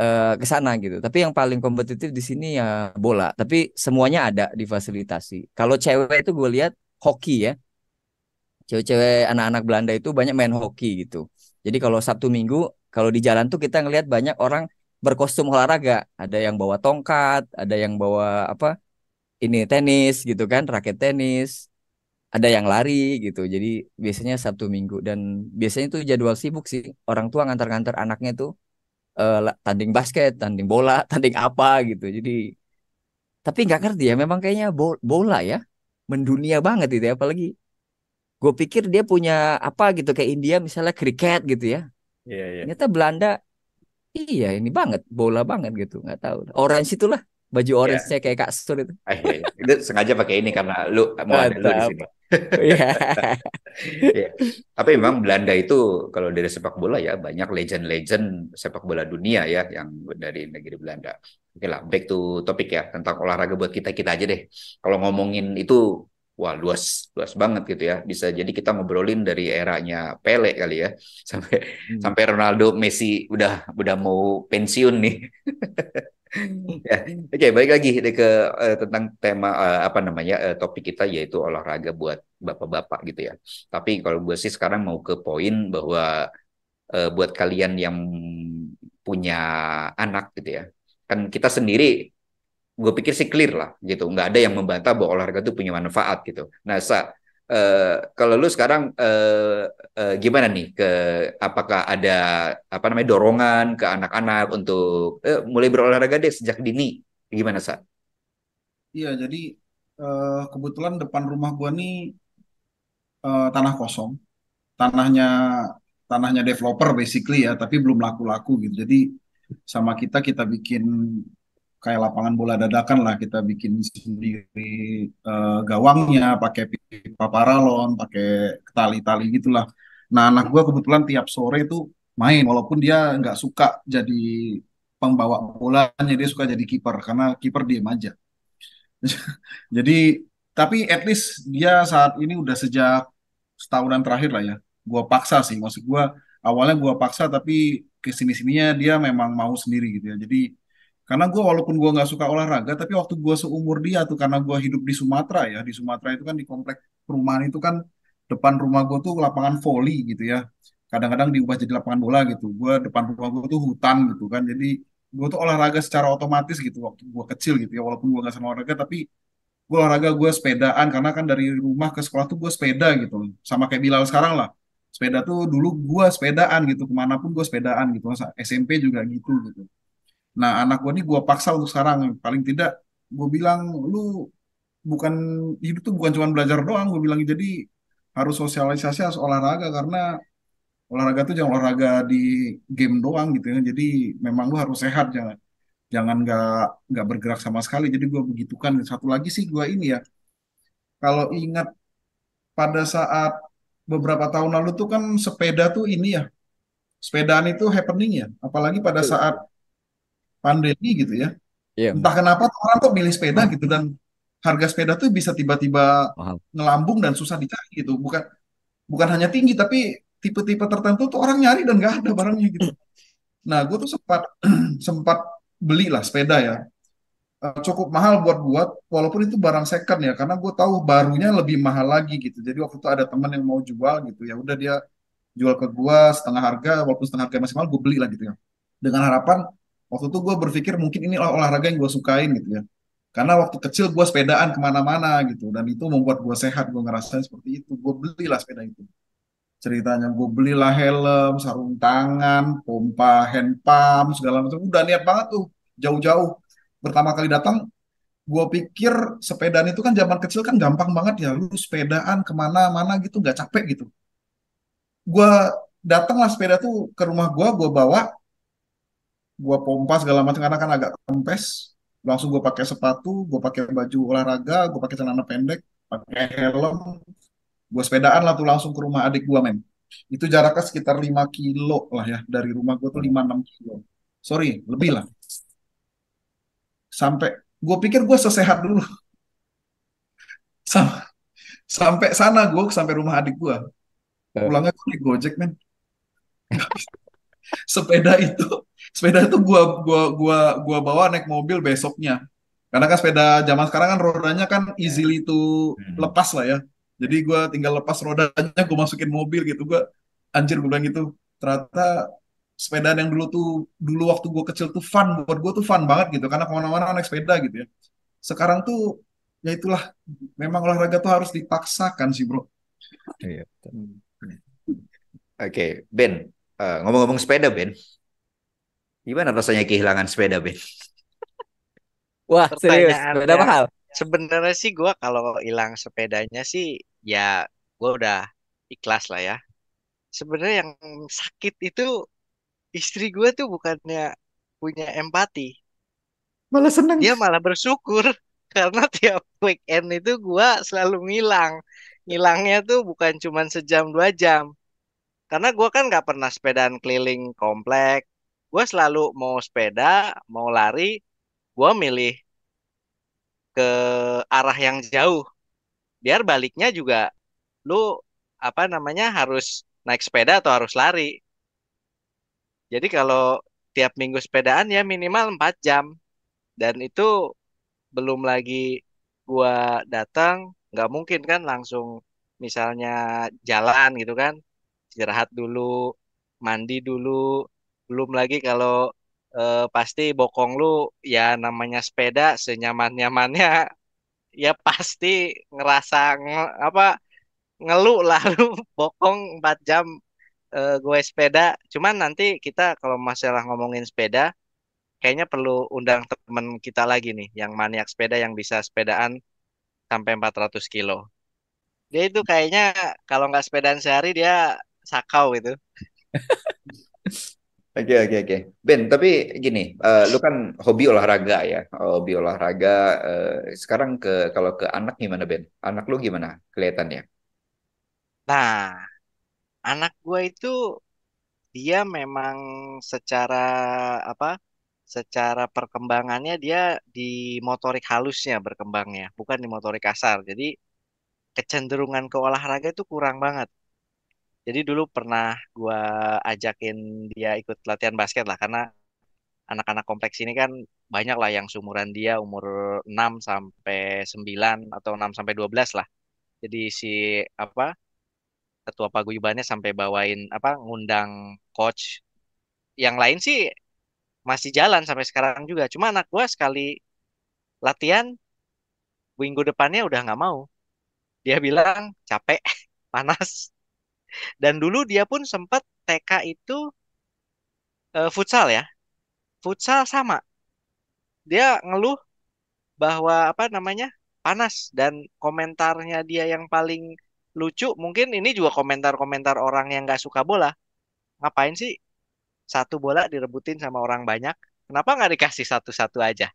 uh, ke sana gitu. Tapi yang paling kompetitif di sini ya bola. Tapi semuanya ada difasilitasi. Kalau cewek itu gue lihat hoki ya. Cewek-cewek anak-anak Belanda itu banyak main hoki gitu. Jadi kalau Sabtu Minggu kalau di jalan tuh kita ngelihat banyak orang berkostum olahraga. Ada yang bawa tongkat, ada yang bawa apa? Ini tenis gitu kan, raket tenis. Ada yang lari gitu. Jadi biasanya Sabtu Minggu dan biasanya itu jadwal sibuk sih. Orang tua ngantar-ngantar anaknya tuh uh, tanding basket, tanding bola, [laughs] tanding apa gitu. Jadi tapi nggak ngerti ya, memang kayaknya bola ya mendunia banget itu ya. apalagi gue pikir dia punya apa gitu kayak India misalnya kriket gitu ya. Yeah, yeah. Ternyata Belanda iya ini banget bola banget gitu nggak tahu orange itulah baju iya. orange-nya yeah. kayak kasur itu. Eh, itu sengaja pakai ini karena lu mau ada lu di sini ya. [laughs] Tapi memang Belanda itu kalau dari sepak bola ya banyak legend-legend sepak bola dunia ya yang dari negeri Belanda. Oke lah, back to topik ya tentang olahraga buat kita kita aja deh. Kalau ngomongin itu wah luas luas banget gitu ya bisa jadi kita ngobrolin dari eranya Pele kali ya [laughs] sampai hmm. sampai Ronaldo Messi udah udah mau pensiun nih [laughs] Ya, oke, okay, baik lagi ke uh, tentang tema uh, apa namanya uh, topik kita yaitu olahraga buat bapak-bapak gitu ya. Tapi kalau gue sih sekarang mau ke poin bahwa uh, buat kalian yang punya anak gitu ya, kan kita sendiri gue pikir sih clear lah gitu, nggak ada yang membantah bahwa olahraga itu punya manfaat gitu. Nah, Eh, kalau lu sekarang uh, uh, gimana nih ke apakah ada apa namanya dorongan ke anak-anak untuk uh, mulai berolahraga deh sejak dini gimana sa? Iya jadi uh, kebetulan depan rumah gua nih uh, tanah kosong tanahnya tanahnya developer basically ya tapi belum laku-laku gitu jadi sama kita kita bikin kayak lapangan bola dadakan lah kita bikin sendiri uh, gawangnya pakai pipa paralon pakai tali-tali gitulah nah anak gue kebetulan tiap sore itu main walaupun dia nggak suka jadi pembawa bolanya dia suka jadi kiper karena kiper diem aja [laughs] jadi tapi at least dia saat ini udah sejak setahunan terakhir lah ya gue paksa sih maksud gue awalnya gue paksa tapi kesini sininya dia memang mau sendiri gitu ya jadi karena gue walaupun gue nggak suka olahraga, tapi waktu gue seumur dia tuh karena gue hidup di Sumatera ya, di Sumatera itu kan di komplek perumahan itu kan depan rumah gue tuh lapangan voli gitu ya. Kadang-kadang diubah jadi lapangan bola gitu. Gue depan rumah gue tuh hutan gitu kan. Jadi gue tuh olahraga secara otomatis gitu waktu gue kecil gitu ya. Walaupun gue nggak sama olahraga, tapi gue olahraga gue sepedaan karena kan dari rumah ke sekolah tuh gue sepeda gitu Sama kayak Bilal sekarang lah sepeda tuh dulu gue sepedaan gitu kemanapun gue sepedaan gitu SMP juga gitu gitu Nah anak gue ini gue paksa untuk sekarang paling tidak gue bilang lu bukan hidup tuh bukan cuma belajar doang gue bilang jadi harus sosialisasi harus olahraga karena olahraga tuh jangan olahraga di game doang gitu ya jadi memang lu harus sehat jangan jangan nggak nggak bergerak sama sekali jadi gue begitukan satu lagi sih gue ini ya kalau ingat pada saat beberapa tahun lalu tuh kan sepeda tuh ini ya sepedaan itu happening ya apalagi pada saat pandemi gitu ya. Yeah. Entah kenapa orang kok milih sepeda gitu dan harga sepeda tuh bisa tiba-tiba ngelambung dan susah dicari gitu. Bukan bukan hanya tinggi tapi tipe-tipe tertentu tuh orang nyari dan gak ada barangnya gitu. [laughs] Nah, gue tuh sempat [clears throat] sempat belilah sepeda ya. Eh, cukup mahal buat buat, walaupun itu barang second ya, karena gue tahu barunya lebih mahal lagi gitu. Jadi waktu itu ada teman yang mau jual gitu, ya udah dia jual ke gue setengah harga, walaupun setengah harga masih mahal, gue beli lah gitu ya. Dengan harapan waktu itu gue berpikir mungkin ini olah olahraga yang gue sukain gitu ya karena waktu kecil gue sepedaan kemana-mana gitu dan itu membuat gue sehat gue ngerasain seperti itu gue belilah sepeda itu ceritanya gue belilah helm sarung tangan pompa hand pump segala macam udah niat banget tuh jauh-jauh pertama kali datang gue pikir sepedaan itu kan zaman kecil kan gampang banget ya lu sepedaan kemana-mana gitu nggak capek gitu gue datanglah sepeda tuh ke rumah gue gue bawa gue pompa segala macam karena kan agak kempes langsung gue pakai sepatu gue pakai baju olahraga gue pakai celana pendek pakai helm gue sepedaan lah tuh langsung ke rumah adik gue men itu jaraknya sekitar 5 kilo lah ya dari rumah gue tuh 5-6 kilo sorry lebih lah sampai gue pikir gue sesehat dulu [laughs] Sam sampai sana gue sampai rumah adik gue eh. pulangnya gue naik gojek men [laughs] sepeda itu sepeda itu gua gua gua gua bawa naik mobil besoknya karena kan sepeda zaman sekarang kan rodanya kan easily itu hmm. lepas lah ya jadi gua tinggal lepas rodanya gua masukin mobil gitu gua anjir gua bilang gitu ternyata sepeda yang dulu tuh dulu waktu gua kecil tuh fun buat gue tuh fun banget gitu karena kemana-mana naik sepeda gitu ya sekarang tuh ya itulah memang olahraga tuh harus dipaksakan sih bro iya, oke okay, Ben uh, ngomong-ngomong sepeda Ben Gimana rasanya kehilangan sepeda, Ben? [laughs] Wah, serius, sepeda ya. mahal. Sebenarnya sih gua kalau hilang sepedanya sih ya gua udah ikhlas lah ya. Sebenarnya yang sakit itu istri gua tuh bukannya punya empati. Malah seneng. Dia malah bersyukur [laughs] karena tiap weekend itu gua selalu ngilang. Ngilangnya tuh bukan cuma sejam dua jam. Karena gua kan nggak pernah sepedaan keliling komplek, gue selalu mau sepeda mau lari gue milih ke arah yang jauh biar baliknya juga lu apa namanya harus naik sepeda atau harus lari jadi kalau tiap minggu sepedaan ya minimal 4 jam dan itu belum lagi gua datang nggak mungkin kan langsung misalnya jalan gitu kan istirahat dulu mandi dulu belum lagi kalau eh, pasti bokong lu ya namanya sepeda senyaman-nyamannya [laughs] ya pasti ngerasa nge, apa ngeluh lalu [laughs] bokong empat jam uh, gue sepeda. Cuman nanti kita kalau masalah ngomongin sepeda, kayaknya perlu undang temen kita lagi nih, yang maniak sepeda yang bisa sepedaan sampai 400 kilo. Dia itu kayaknya kalau nggak sepedaan sehari dia sakau gitu. [laughs] Oke okay, oke okay, oke. Okay. Ben, tapi gini, uh, lu kan hobi olahraga ya, hobi olahraga. Uh, sekarang ke kalau ke anak gimana Ben? Anak lu gimana kelihatannya? Nah, anak gue itu dia memang secara apa? Secara perkembangannya dia di motorik halusnya berkembangnya, bukan di motorik kasar. Jadi kecenderungan ke olahraga itu kurang banget jadi dulu pernah gue ajakin dia ikut latihan basket lah karena anak-anak kompleks ini kan banyak lah yang seumuran dia umur 6 sampai 9 atau 6 sampai 12 lah. Jadi si apa ketua paguyubannya sampai bawain apa ngundang coach. Yang lain sih masih jalan sampai sekarang juga. Cuma anak gua sekali latihan minggu depannya udah nggak mau. Dia bilang capek, [laughs] panas dan dulu dia pun sempat TK itu uh, futsal ya. Futsal sama. Dia ngeluh bahwa apa namanya? panas dan komentarnya dia yang paling lucu mungkin ini juga komentar-komentar orang yang nggak suka bola. Ngapain sih satu bola direbutin sama orang banyak? Kenapa nggak dikasih satu-satu aja?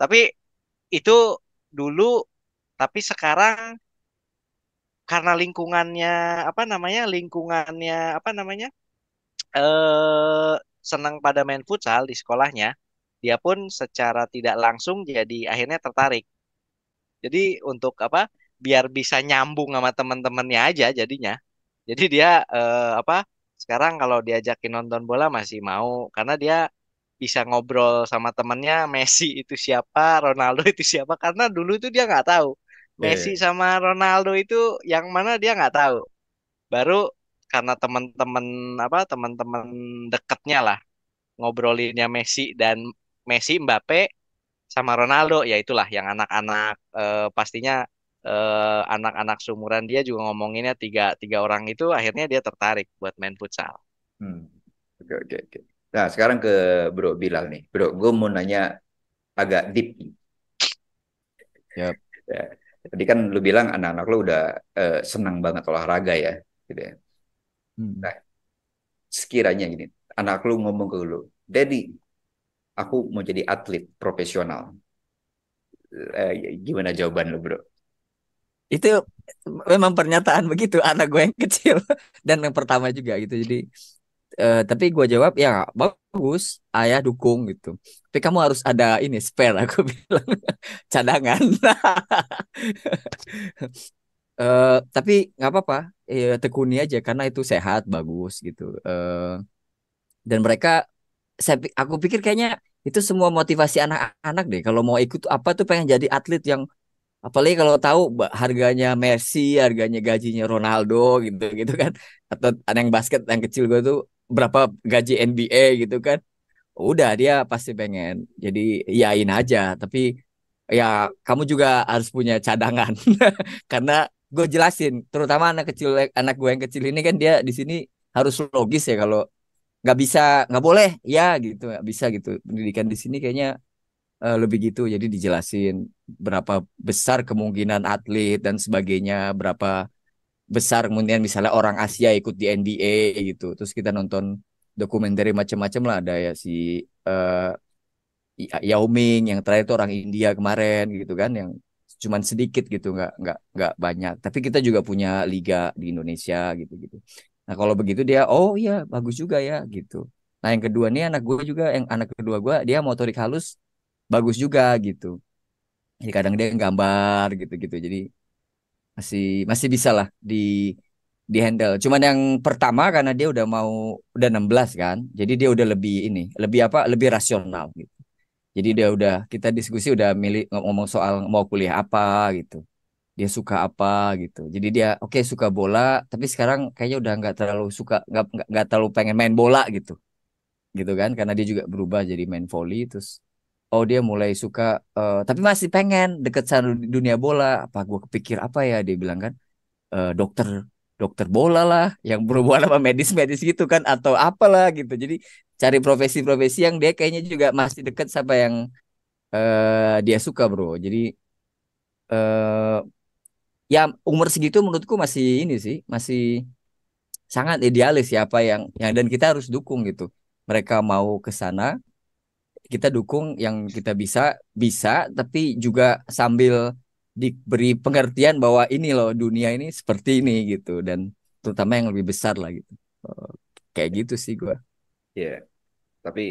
Tapi itu dulu tapi sekarang karena lingkungannya apa namanya lingkungannya apa namanya eh senang pada main futsal di sekolahnya dia pun secara tidak langsung jadi akhirnya tertarik jadi untuk apa biar bisa nyambung sama teman-temannya aja jadinya jadi dia eh, apa sekarang kalau diajakin nonton bola masih mau karena dia bisa ngobrol sama temennya Messi itu siapa Ronaldo itu siapa karena dulu itu dia nggak tahu Messi yeah. sama Ronaldo itu yang mana dia nggak tahu. Baru karena teman-teman apa teman-teman dekatnya lah ngobrolinnya Messi dan Messi Mbappe sama Ronaldo ya itulah yang anak-anak eh, pastinya eh, anak-anak sumuran dia juga ngomonginnya tiga tiga orang itu akhirnya dia tertarik buat main futsal. Hmm. Oke oke oke. Nah sekarang ke Bro Bilal nih. Bro, gue mau nanya agak deep. Yep. Ya. Tadi kan lu bilang anak-anak lu udah uh, senang banget olahraga ya, gitu ya. Hmm. Nah, sekiranya gini, anak lu ngomong ke lu, Daddy, aku mau jadi atlet profesional. Uh, gimana jawaban lu, bro? Itu memang pernyataan begitu anak gue yang kecil [laughs] dan yang pertama juga gitu. Jadi, uh, tapi gue jawab ya bagus bagus, ayah dukung gitu. Tapi kamu harus ada ini spare [laughs] aku bilang cadangan. uh, [laughs] tapi nggak apa-apa, ya, tekuni aja karena itu sehat bagus gitu. Uh, dan mereka saya aku pikir kayaknya itu semua motivasi anak-anak deh kalau mau ikut apa tuh pengen jadi atlet yang apalagi kalau tahu harganya Messi, harganya gajinya Ronaldo gitu gitu kan atau ada yang basket yang kecil gue tuh berapa gaji NBA gitu kan udah dia pasti pengen jadi yain aja tapi ya kamu juga harus punya cadangan [laughs] karena gue jelasin terutama anak kecil anak gue yang kecil ini kan dia di sini harus logis ya kalau nggak bisa nggak boleh ya gitu nggak bisa gitu pendidikan di sini kayaknya uh, lebih gitu jadi dijelasin berapa besar kemungkinan atlet dan sebagainya berapa besar kemudian misalnya orang Asia ikut di NBA gitu terus kita nonton dokumenter macam-macam lah ada ya si uh, Yao Ming yang terakhir itu orang India kemarin gitu kan yang cuman sedikit gitu nggak nggak nggak banyak tapi kita juga punya liga di Indonesia gitu gitu nah kalau begitu dia oh iya bagus juga ya gitu nah yang kedua nih anak gue juga yang anak kedua gue dia motorik halus bagus juga gitu jadi kadang dia gambar gitu gitu jadi masih masih bisa lah di di handle. Cuman yang pertama karena dia udah mau udah 16 kan. Jadi dia udah lebih ini, lebih apa? Lebih rasional gitu. Jadi dia udah kita diskusi udah milih ngomong soal mau kuliah apa gitu. Dia suka apa gitu. Jadi dia oke okay, suka bola, tapi sekarang kayaknya udah nggak terlalu suka nggak nggak terlalu pengen main bola gitu. Gitu kan karena dia juga berubah jadi main volley terus oh dia mulai suka uh, tapi masih pengen deket sama dunia bola apa gue kepikir apa ya dia bilang kan uh, dokter dokter bola lah yang berhubungan sama medis-medis gitu kan atau apalah gitu jadi cari profesi-profesi yang dia kayaknya juga masih deket sama yang uh, dia suka bro jadi uh, ya umur segitu menurutku masih ini sih masih sangat idealis ya apa yang yang dan kita harus dukung gitu mereka mau ke sana kita dukung yang kita bisa bisa tapi juga sambil diberi pengertian bahwa ini loh dunia ini seperti ini gitu dan terutama yang lebih besar lah gitu oh, kayak gitu sih gue ya yeah. tapi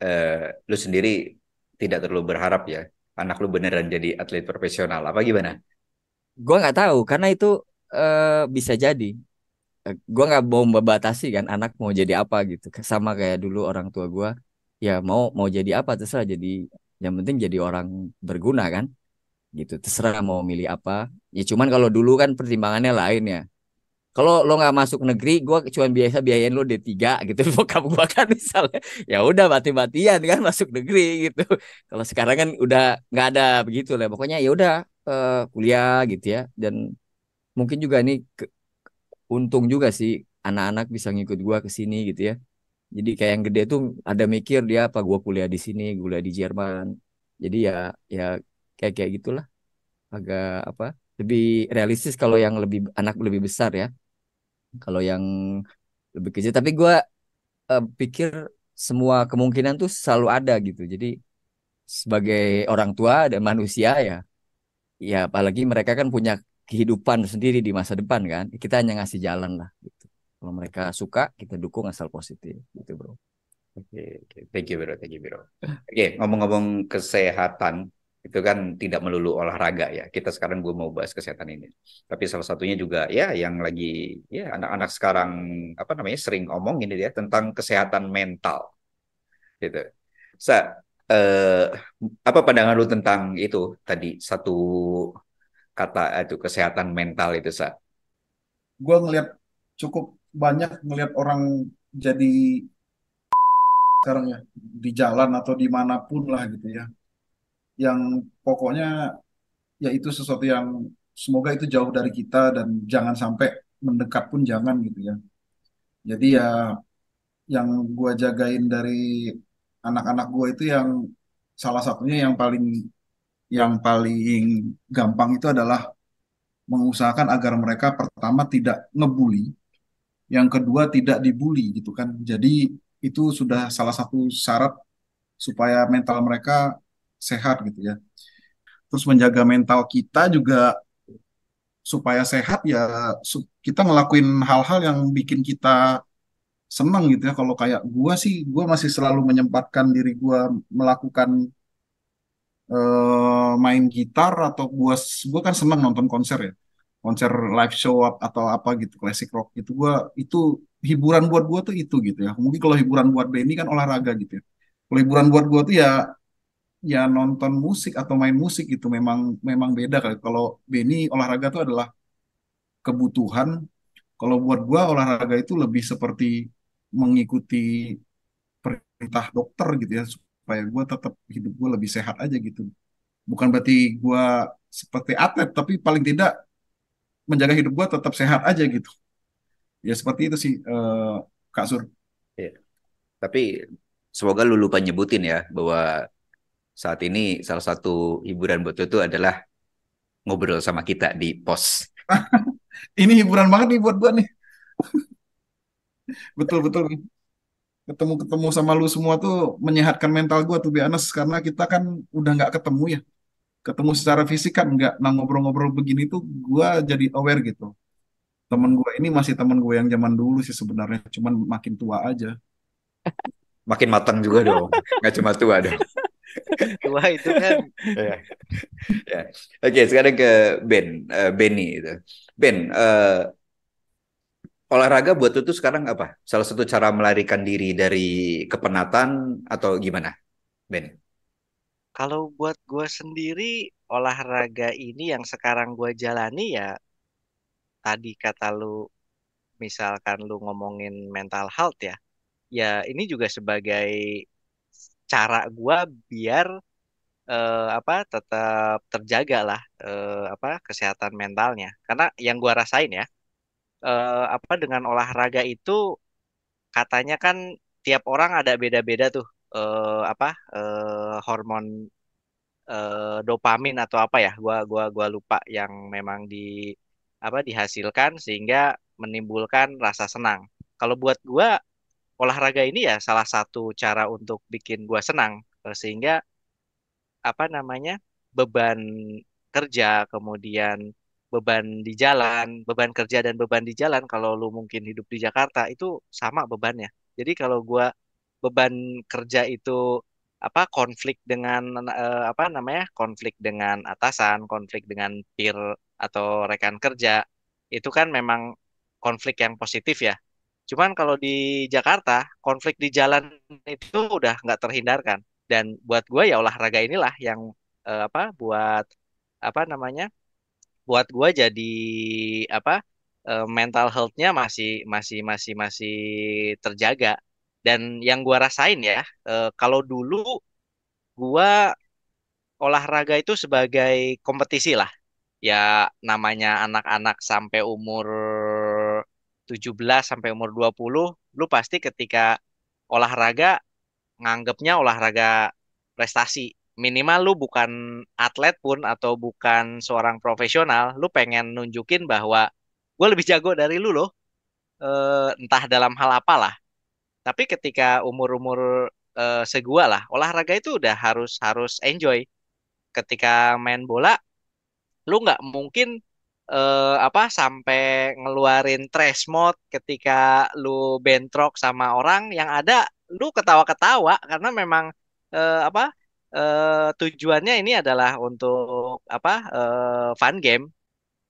uh, lu sendiri tidak terlalu berharap ya anak lu beneran jadi atlet profesional apa gimana gue nggak tahu karena itu uh, bisa jadi uh, eh, gue nggak mau membatasi kan anak mau jadi apa gitu sama kayak dulu orang tua gue ya mau mau jadi apa terserah jadi yang penting jadi orang berguna kan gitu terserah mau milih apa ya cuman kalau dulu kan pertimbangannya lain ya kalau lo nggak masuk negeri gua cuman biasa biayain lo D3 gitu [laughs] bokap gue kan misalnya ya udah mati-matian kan masuk negeri gitu kalau sekarang kan udah nggak ada begitu lah pokoknya ya udah uh, kuliah gitu ya dan mungkin juga nih ke, untung juga sih anak-anak bisa ngikut gua ke sini gitu ya jadi kayak yang gede tuh ada mikir dia apa gua kuliah di sini gue kuliah di Jerman jadi ya ya kayak kayak gitulah agak apa lebih realistis kalau yang lebih anak lebih besar ya kalau yang lebih kecil tapi gua uh, pikir semua kemungkinan tuh selalu ada gitu jadi sebagai orang tua dan manusia ya ya apalagi mereka kan punya kehidupan sendiri di masa depan kan kita hanya ngasih jalan lah gitu kalau mereka suka kita dukung asal positif Thank you bro, thank you bro. Eh. Oke, okay, ngomong-ngomong kesehatan itu kan tidak melulu olahraga ya. Kita sekarang gue mau bahas kesehatan ini. Tapi salah satunya juga ya yang lagi ya anak-anak sekarang apa namanya sering ngomong ini dia tentang kesehatan mental. Gitu. Sa, eh, apa pandangan lu tentang itu tadi satu kata itu kesehatan mental itu sa? Gue ngelihat cukup banyak ngelihat orang jadi sekarang ya di jalan atau dimanapun lah gitu ya yang pokoknya ya itu sesuatu yang semoga itu jauh dari kita dan jangan sampai mendekat pun jangan gitu ya jadi ya yang gua jagain dari anak-anak gua itu yang salah satunya yang paling yang paling gampang itu adalah mengusahakan agar mereka pertama tidak ngebully yang kedua tidak dibully gitu kan jadi itu sudah salah satu syarat supaya mental mereka sehat gitu ya. Terus menjaga mental kita juga supaya sehat ya kita ngelakuin hal-hal yang bikin kita senang gitu ya. Kalau kayak gua sih, gua masih selalu menyempatkan diri gua melakukan uh, main gitar atau gua gua kan senang nonton konser ya konser live show up atau apa gitu classic rock gitu gua itu hiburan buat gue tuh itu gitu ya mungkin kalau hiburan buat Benny kan olahraga gitu ya kalau hiburan buat gue tuh ya ya nonton musik atau main musik itu memang memang beda kali kalau Benny olahraga tuh adalah kebutuhan kalau buat gue olahraga itu lebih seperti mengikuti perintah dokter gitu ya supaya gue tetap hidup gue lebih sehat aja gitu bukan berarti gue seperti atlet tapi paling tidak menjaga hidup gue tetap sehat aja gitu ya seperti itu sih uh, Kak Sur. Ya. Tapi semoga lu lupa nyebutin ya bahwa saat ini salah satu hiburan buat itu adalah ngobrol sama kita di pos. [laughs] ini hiburan banget nih buat gua nih. [laughs] betul betul ketemu ketemu sama lu semua tuh menyehatkan mental gua tuh Bianas karena kita kan udah nggak ketemu ya ketemu secara fisik kan nggak nah ngobrol-ngobrol begini tuh gua jadi aware gitu Temen gue ini masih temen gue yang zaman dulu sih sebenarnya, cuman makin tua aja. Makin matang juga dong, nggak cuma tua dong. tua itu kan. ya. yeah. Oke, sekarang ke Ben, uh, Benny itu. Ben, uh, olahraga buat lu tuh sekarang apa? Salah satu cara melarikan diri dari kepenatan atau gimana, Ben? Kalau buat gue sendiri, olahraga ini yang sekarang gue jalani ya tadi kata lu misalkan lu ngomongin mental health ya, ya ini juga sebagai cara gua biar eh, apa tetap terjaga lah eh, apa kesehatan mentalnya. Karena yang gua rasain ya, eh, apa dengan olahraga itu katanya kan tiap orang ada beda-beda tuh eh, apa eh, hormon eh, dopamin atau apa ya gua gua gua lupa yang memang di apa dihasilkan sehingga menimbulkan rasa senang. Kalau buat gua olahraga ini ya salah satu cara untuk bikin gua senang eh, sehingga apa namanya beban kerja kemudian beban di jalan, beban kerja dan beban di jalan kalau lu mungkin hidup di Jakarta itu sama bebannya. Jadi kalau gua beban kerja itu apa konflik dengan eh, apa namanya? konflik dengan atasan, konflik dengan peer atau rekan kerja itu kan memang konflik yang positif ya. Cuman kalau di Jakarta konflik di jalan itu udah nggak terhindarkan dan buat gue ya olahraga inilah yang eh, apa buat apa namanya buat gue jadi apa eh, mental healthnya masih masih masih masih terjaga dan yang gue rasain ya eh, kalau dulu gue olahraga itu sebagai kompetisi lah ya namanya anak-anak sampai umur 17 sampai umur 20, lu pasti ketika olahraga nganggapnya olahraga prestasi. Minimal lu bukan atlet pun atau bukan seorang profesional, lu pengen nunjukin bahwa gue lebih jago dari lu loh. E, entah dalam hal apalah. Tapi ketika umur-umur e, segua lah, olahraga itu udah harus harus enjoy. Ketika main bola, lu nggak mungkin eh, apa sampai ngeluarin trash mode ketika lu bentrok sama orang yang ada lu ketawa-ketawa karena memang eh, apa eh, tujuannya ini adalah untuk apa eh, fun game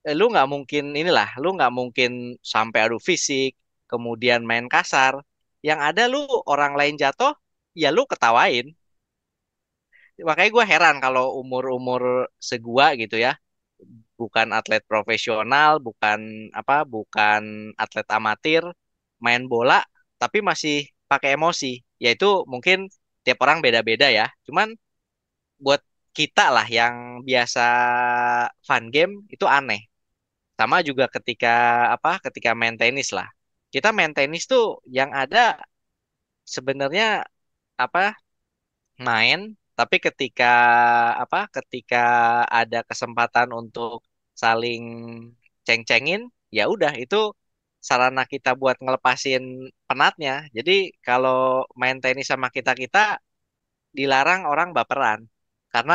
eh, lu nggak mungkin inilah lu nggak mungkin sampai adu fisik kemudian main kasar yang ada lu orang lain jatuh ya lu ketawain makanya gue heran kalau umur-umur segua gitu ya bukan atlet profesional, bukan apa, bukan atlet amatir, main bola tapi masih pakai emosi. Yaitu mungkin tiap orang beda-beda ya. Cuman buat kita lah yang biasa fun game itu aneh. Sama juga ketika apa? Ketika main tenis lah. Kita main tenis tuh yang ada sebenarnya apa? Main tapi ketika apa? Ketika ada kesempatan untuk saling ceng-cengin ya udah itu sarana kita buat ngelepasin penatnya jadi kalau main tenis sama kita kita dilarang orang baperan karena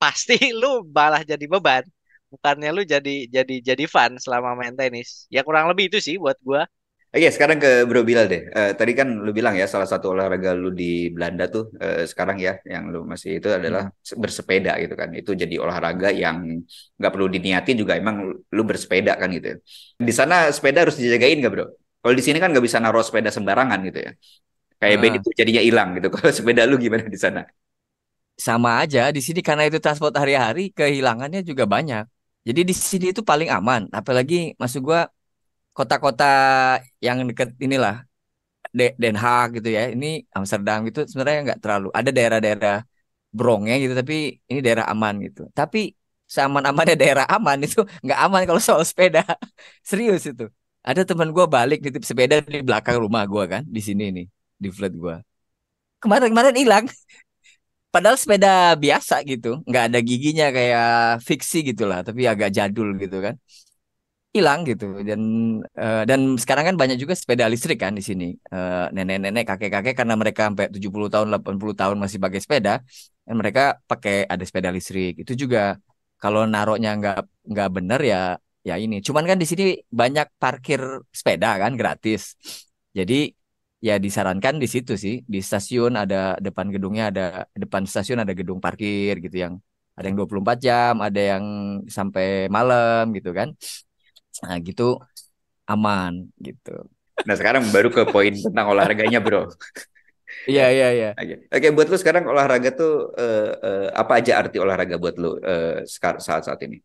pasti [laughs] lu balah jadi beban bukannya lu jadi jadi jadi fun selama main tenis ya kurang lebih itu sih buat gua Oke, okay, sekarang ke Bro Bilal deh. Uh, tadi kan lu bilang ya salah satu olahraga lu di Belanda tuh uh, sekarang ya yang lu masih itu adalah hmm. bersepeda gitu kan. Itu jadi olahraga yang nggak perlu diniatin juga emang lu bersepeda kan gitu. Ya. Di sana sepeda harus dijagain nggak Bro? Kalau di sini kan nggak bisa naruh sepeda sembarangan gitu ya. Kayak uh. itu jadinya hilang gitu. [laughs] Kalau sepeda lu gimana di sana? Sama aja di sini karena itu transport hari-hari kehilangannya juga banyak. Jadi di sini itu paling aman. Apalagi masuk gua kota-kota yang deket inilah Den Haag gitu ya ini Amsterdam gitu sebenarnya nggak terlalu ada daerah-daerah brongnya gitu tapi ini daerah aman gitu tapi seaman-amannya daerah aman itu [laughs] nggak aman kalau soal sepeda [laughs] serius itu ada teman gue balik nitip sepeda di belakang rumah gue kan di sini nih di flat gue kemarin-kemarin hilang [laughs] padahal sepeda biasa gitu nggak ada giginya kayak fiksi gitulah tapi agak jadul gitu kan hilang gitu dan uh, dan sekarang kan banyak juga sepeda listrik kan di sini uh, nenek-nenek kakek-kakek karena mereka sampai 70 tahun 80 tahun masih pakai sepeda dan mereka pakai ada sepeda listrik itu juga kalau naroknya nggak nggak bener ya ya ini cuman kan di sini banyak parkir sepeda kan gratis jadi ya disarankan di situ sih di stasiun ada depan gedungnya ada depan stasiun ada gedung parkir gitu yang ada yang 24 jam, ada yang sampai malam gitu kan. Nah gitu aman gitu. Nah sekarang baru ke poin tentang olahraganya bro. Iya iya iya. Oke buat lu sekarang olahraga tuh uh, uh, apa aja arti olahraga buat lu uh, saat saat ini?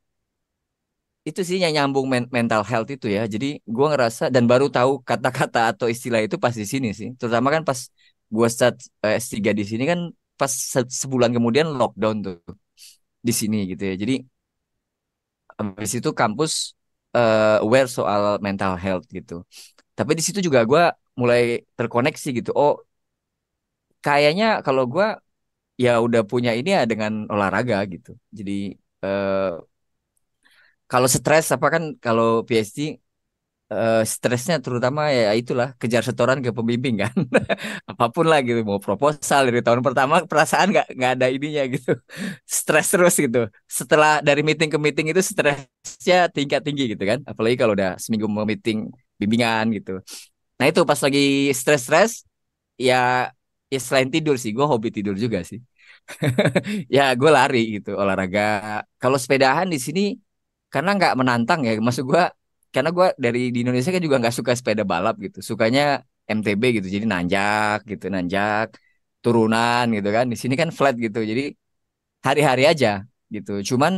itu sih yang nyambung men mental health itu ya. Jadi gua ngerasa dan baru tahu kata-kata atau istilah itu pas di sini sih. Terutama kan pas gua start uh, S3 di sini kan pas se sebulan kemudian lockdown tuh di sini gitu ya. Jadi habis itu kampus uh, aware soal mental health gitu tapi di situ juga gue mulai terkoneksi gitu oh kayaknya kalau gue ya udah punya ini ya dengan olahraga gitu jadi uh, kalau stres apa kan kalau PhD Eh, stresnya terutama ya itulah kejar setoran ke pembimbing kan [laughs] apapun lah gitu mau proposal dari tahun pertama perasaan nggak nggak ada ininya gitu stres terus gitu setelah dari meeting ke meeting itu stresnya tingkat tinggi gitu kan apalagi kalau udah seminggu mau meeting bimbingan gitu nah itu pas lagi stres-stres ya ya selain tidur sih gue hobi tidur juga sih [laughs] ya gue lari gitu olahraga kalau sepedahan di sini karena nggak menantang ya maksud gue karena gue dari di Indonesia kan juga nggak suka sepeda balap gitu sukanya MTB gitu jadi nanjak gitu nanjak turunan gitu kan di sini kan flat gitu jadi hari-hari aja gitu cuman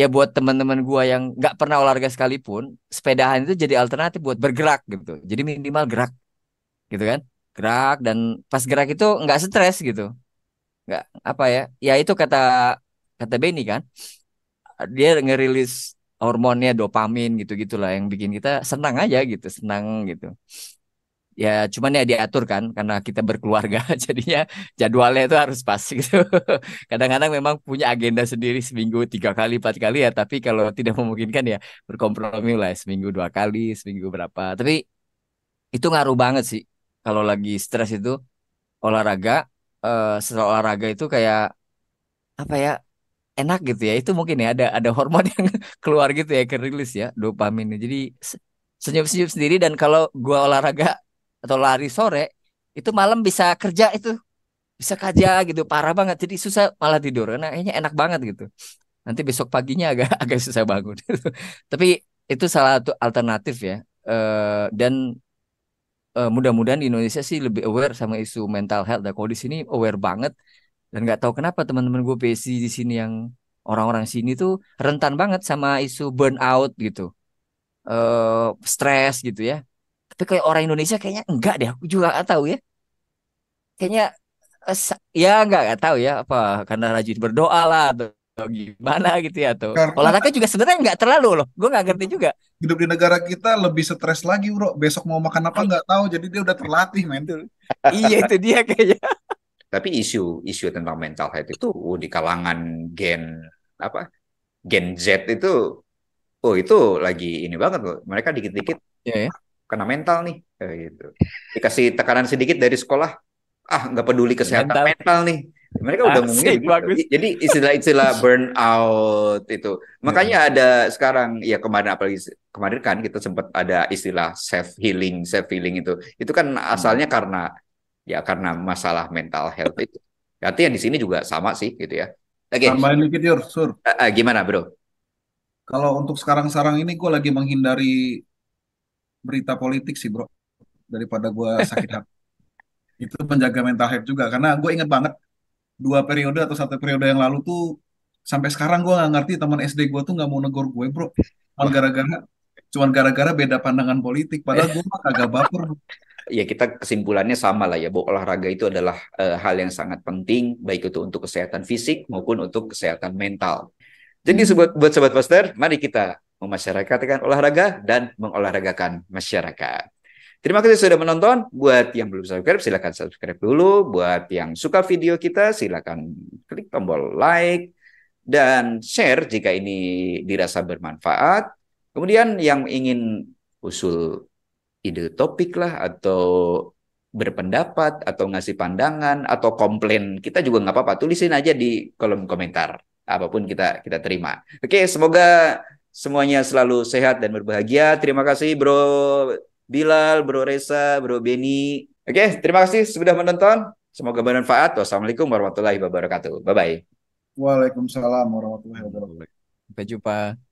ya buat teman-teman gue yang nggak pernah olahraga sekalipun sepedahan itu jadi alternatif buat bergerak gitu jadi minimal gerak gitu kan gerak dan pas gerak itu nggak stres gitu nggak apa ya ya itu kata kata Benny kan dia ngerilis hormonnya dopamin gitu gitulah yang bikin kita senang aja gitu senang gitu ya cuman ya diatur kan karena kita berkeluarga [laughs] jadinya jadwalnya itu harus pas [laughs] gitu kadang-kadang memang punya agenda sendiri seminggu tiga kali empat kali ya tapi kalau tidak memungkinkan ya berkompromi lah seminggu dua kali seminggu berapa tapi itu ngaruh banget sih kalau lagi stres itu olahraga eh, setelah olahraga itu kayak apa ya enak gitu ya. Itu mungkin ya ada ada hormon [laughs] yang keluar gitu ya, ke rilis ya, dopamin. Jadi senyum-senyum sendiri dan kalau gua olahraga atau lari sore itu malam bisa kerja itu bisa kerja gitu parah banget jadi susah malah tidur nah kayaknya enak banget gitu nanti besok paginya agak [laughs] agak susah bangun [laughs] gitu. tapi itu salah satu alternatif ya e, dan e, mudah-mudahan di Indonesia sih lebih aware sama isu mental health. Nah, kalau di sini aware banget dan nggak tahu kenapa teman-teman gue PC di sini yang orang-orang sini tuh rentan banget sama isu burnout gitu uh, eh, stres gitu ya tapi kayak orang Indonesia kayaknya enggak deh aku juga nggak tahu ya kayaknya eh, ya nggak nggak tahu ya apa karena rajin berdoa lah atau, gimana gitu ya tuh. karena olahraga juga sebenarnya nggak terlalu loh gue nggak ngerti juga hidup di negara kita lebih stres lagi bro besok mau makan apa iya. nggak tahu jadi dia udah terlatih men iya itu dia kayaknya tapi isu isu tentang mental health itu oh, di kalangan gen apa gen Z itu oh itu lagi ini banget loh. Mereka dikit-dikit ya, ya. kena mental nih eh, gitu. Dikasih tekanan sedikit dari sekolah, ah nggak peduli iya, kesehatan mental, mental nih. Mereka udah ngomongin gitu. Jadi istilah-istilah burnout itu. Makanya ya. ada sekarang ya kemarin apalagi kemarin kan kita sempat ada istilah self healing, self healing itu. Itu kan hmm. asalnya hmm. karena ya karena masalah mental health itu. Berarti yang di sini juga sama sih gitu ya. Oke. Okay. dikit yur, sur. Uh, uh, gimana bro? Kalau untuk sekarang-sarang ini gue lagi menghindari berita politik sih bro daripada gue sakit hati. [laughs] itu menjaga mental health juga karena gue inget banget dua periode atau satu periode yang lalu tuh sampai sekarang gue nggak ngerti teman SD gue tuh nggak mau negor gue bro Cuma hmm. gara-gara cuman gara-gara beda pandangan politik padahal [laughs] gue mah kagak baper ya kita kesimpulannya sama lah ya bahwa olahraga itu adalah uh, hal yang sangat penting baik itu untuk kesehatan fisik maupun untuk kesehatan mental. Jadi hmm. buat buat sobat poster, mari kita memasyarakatkan olahraga dan mengolahragakan masyarakat. Terima kasih sudah menonton. Buat yang belum subscribe, silakan subscribe dulu. Buat yang suka video kita, silakan klik tombol like dan share jika ini dirasa bermanfaat. Kemudian yang ingin usul ide topik lah atau berpendapat atau ngasih pandangan atau komplain kita juga nggak apa-apa tulisin aja di kolom komentar apapun kita kita terima oke semoga semuanya selalu sehat dan berbahagia terima kasih bro Bilal bro Reza bro Beni oke terima kasih sudah menonton semoga bermanfaat wassalamualaikum warahmatullahi wabarakatuh bye bye Waalaikumsalam warahmatullahi wabarakatuh sampai jumpa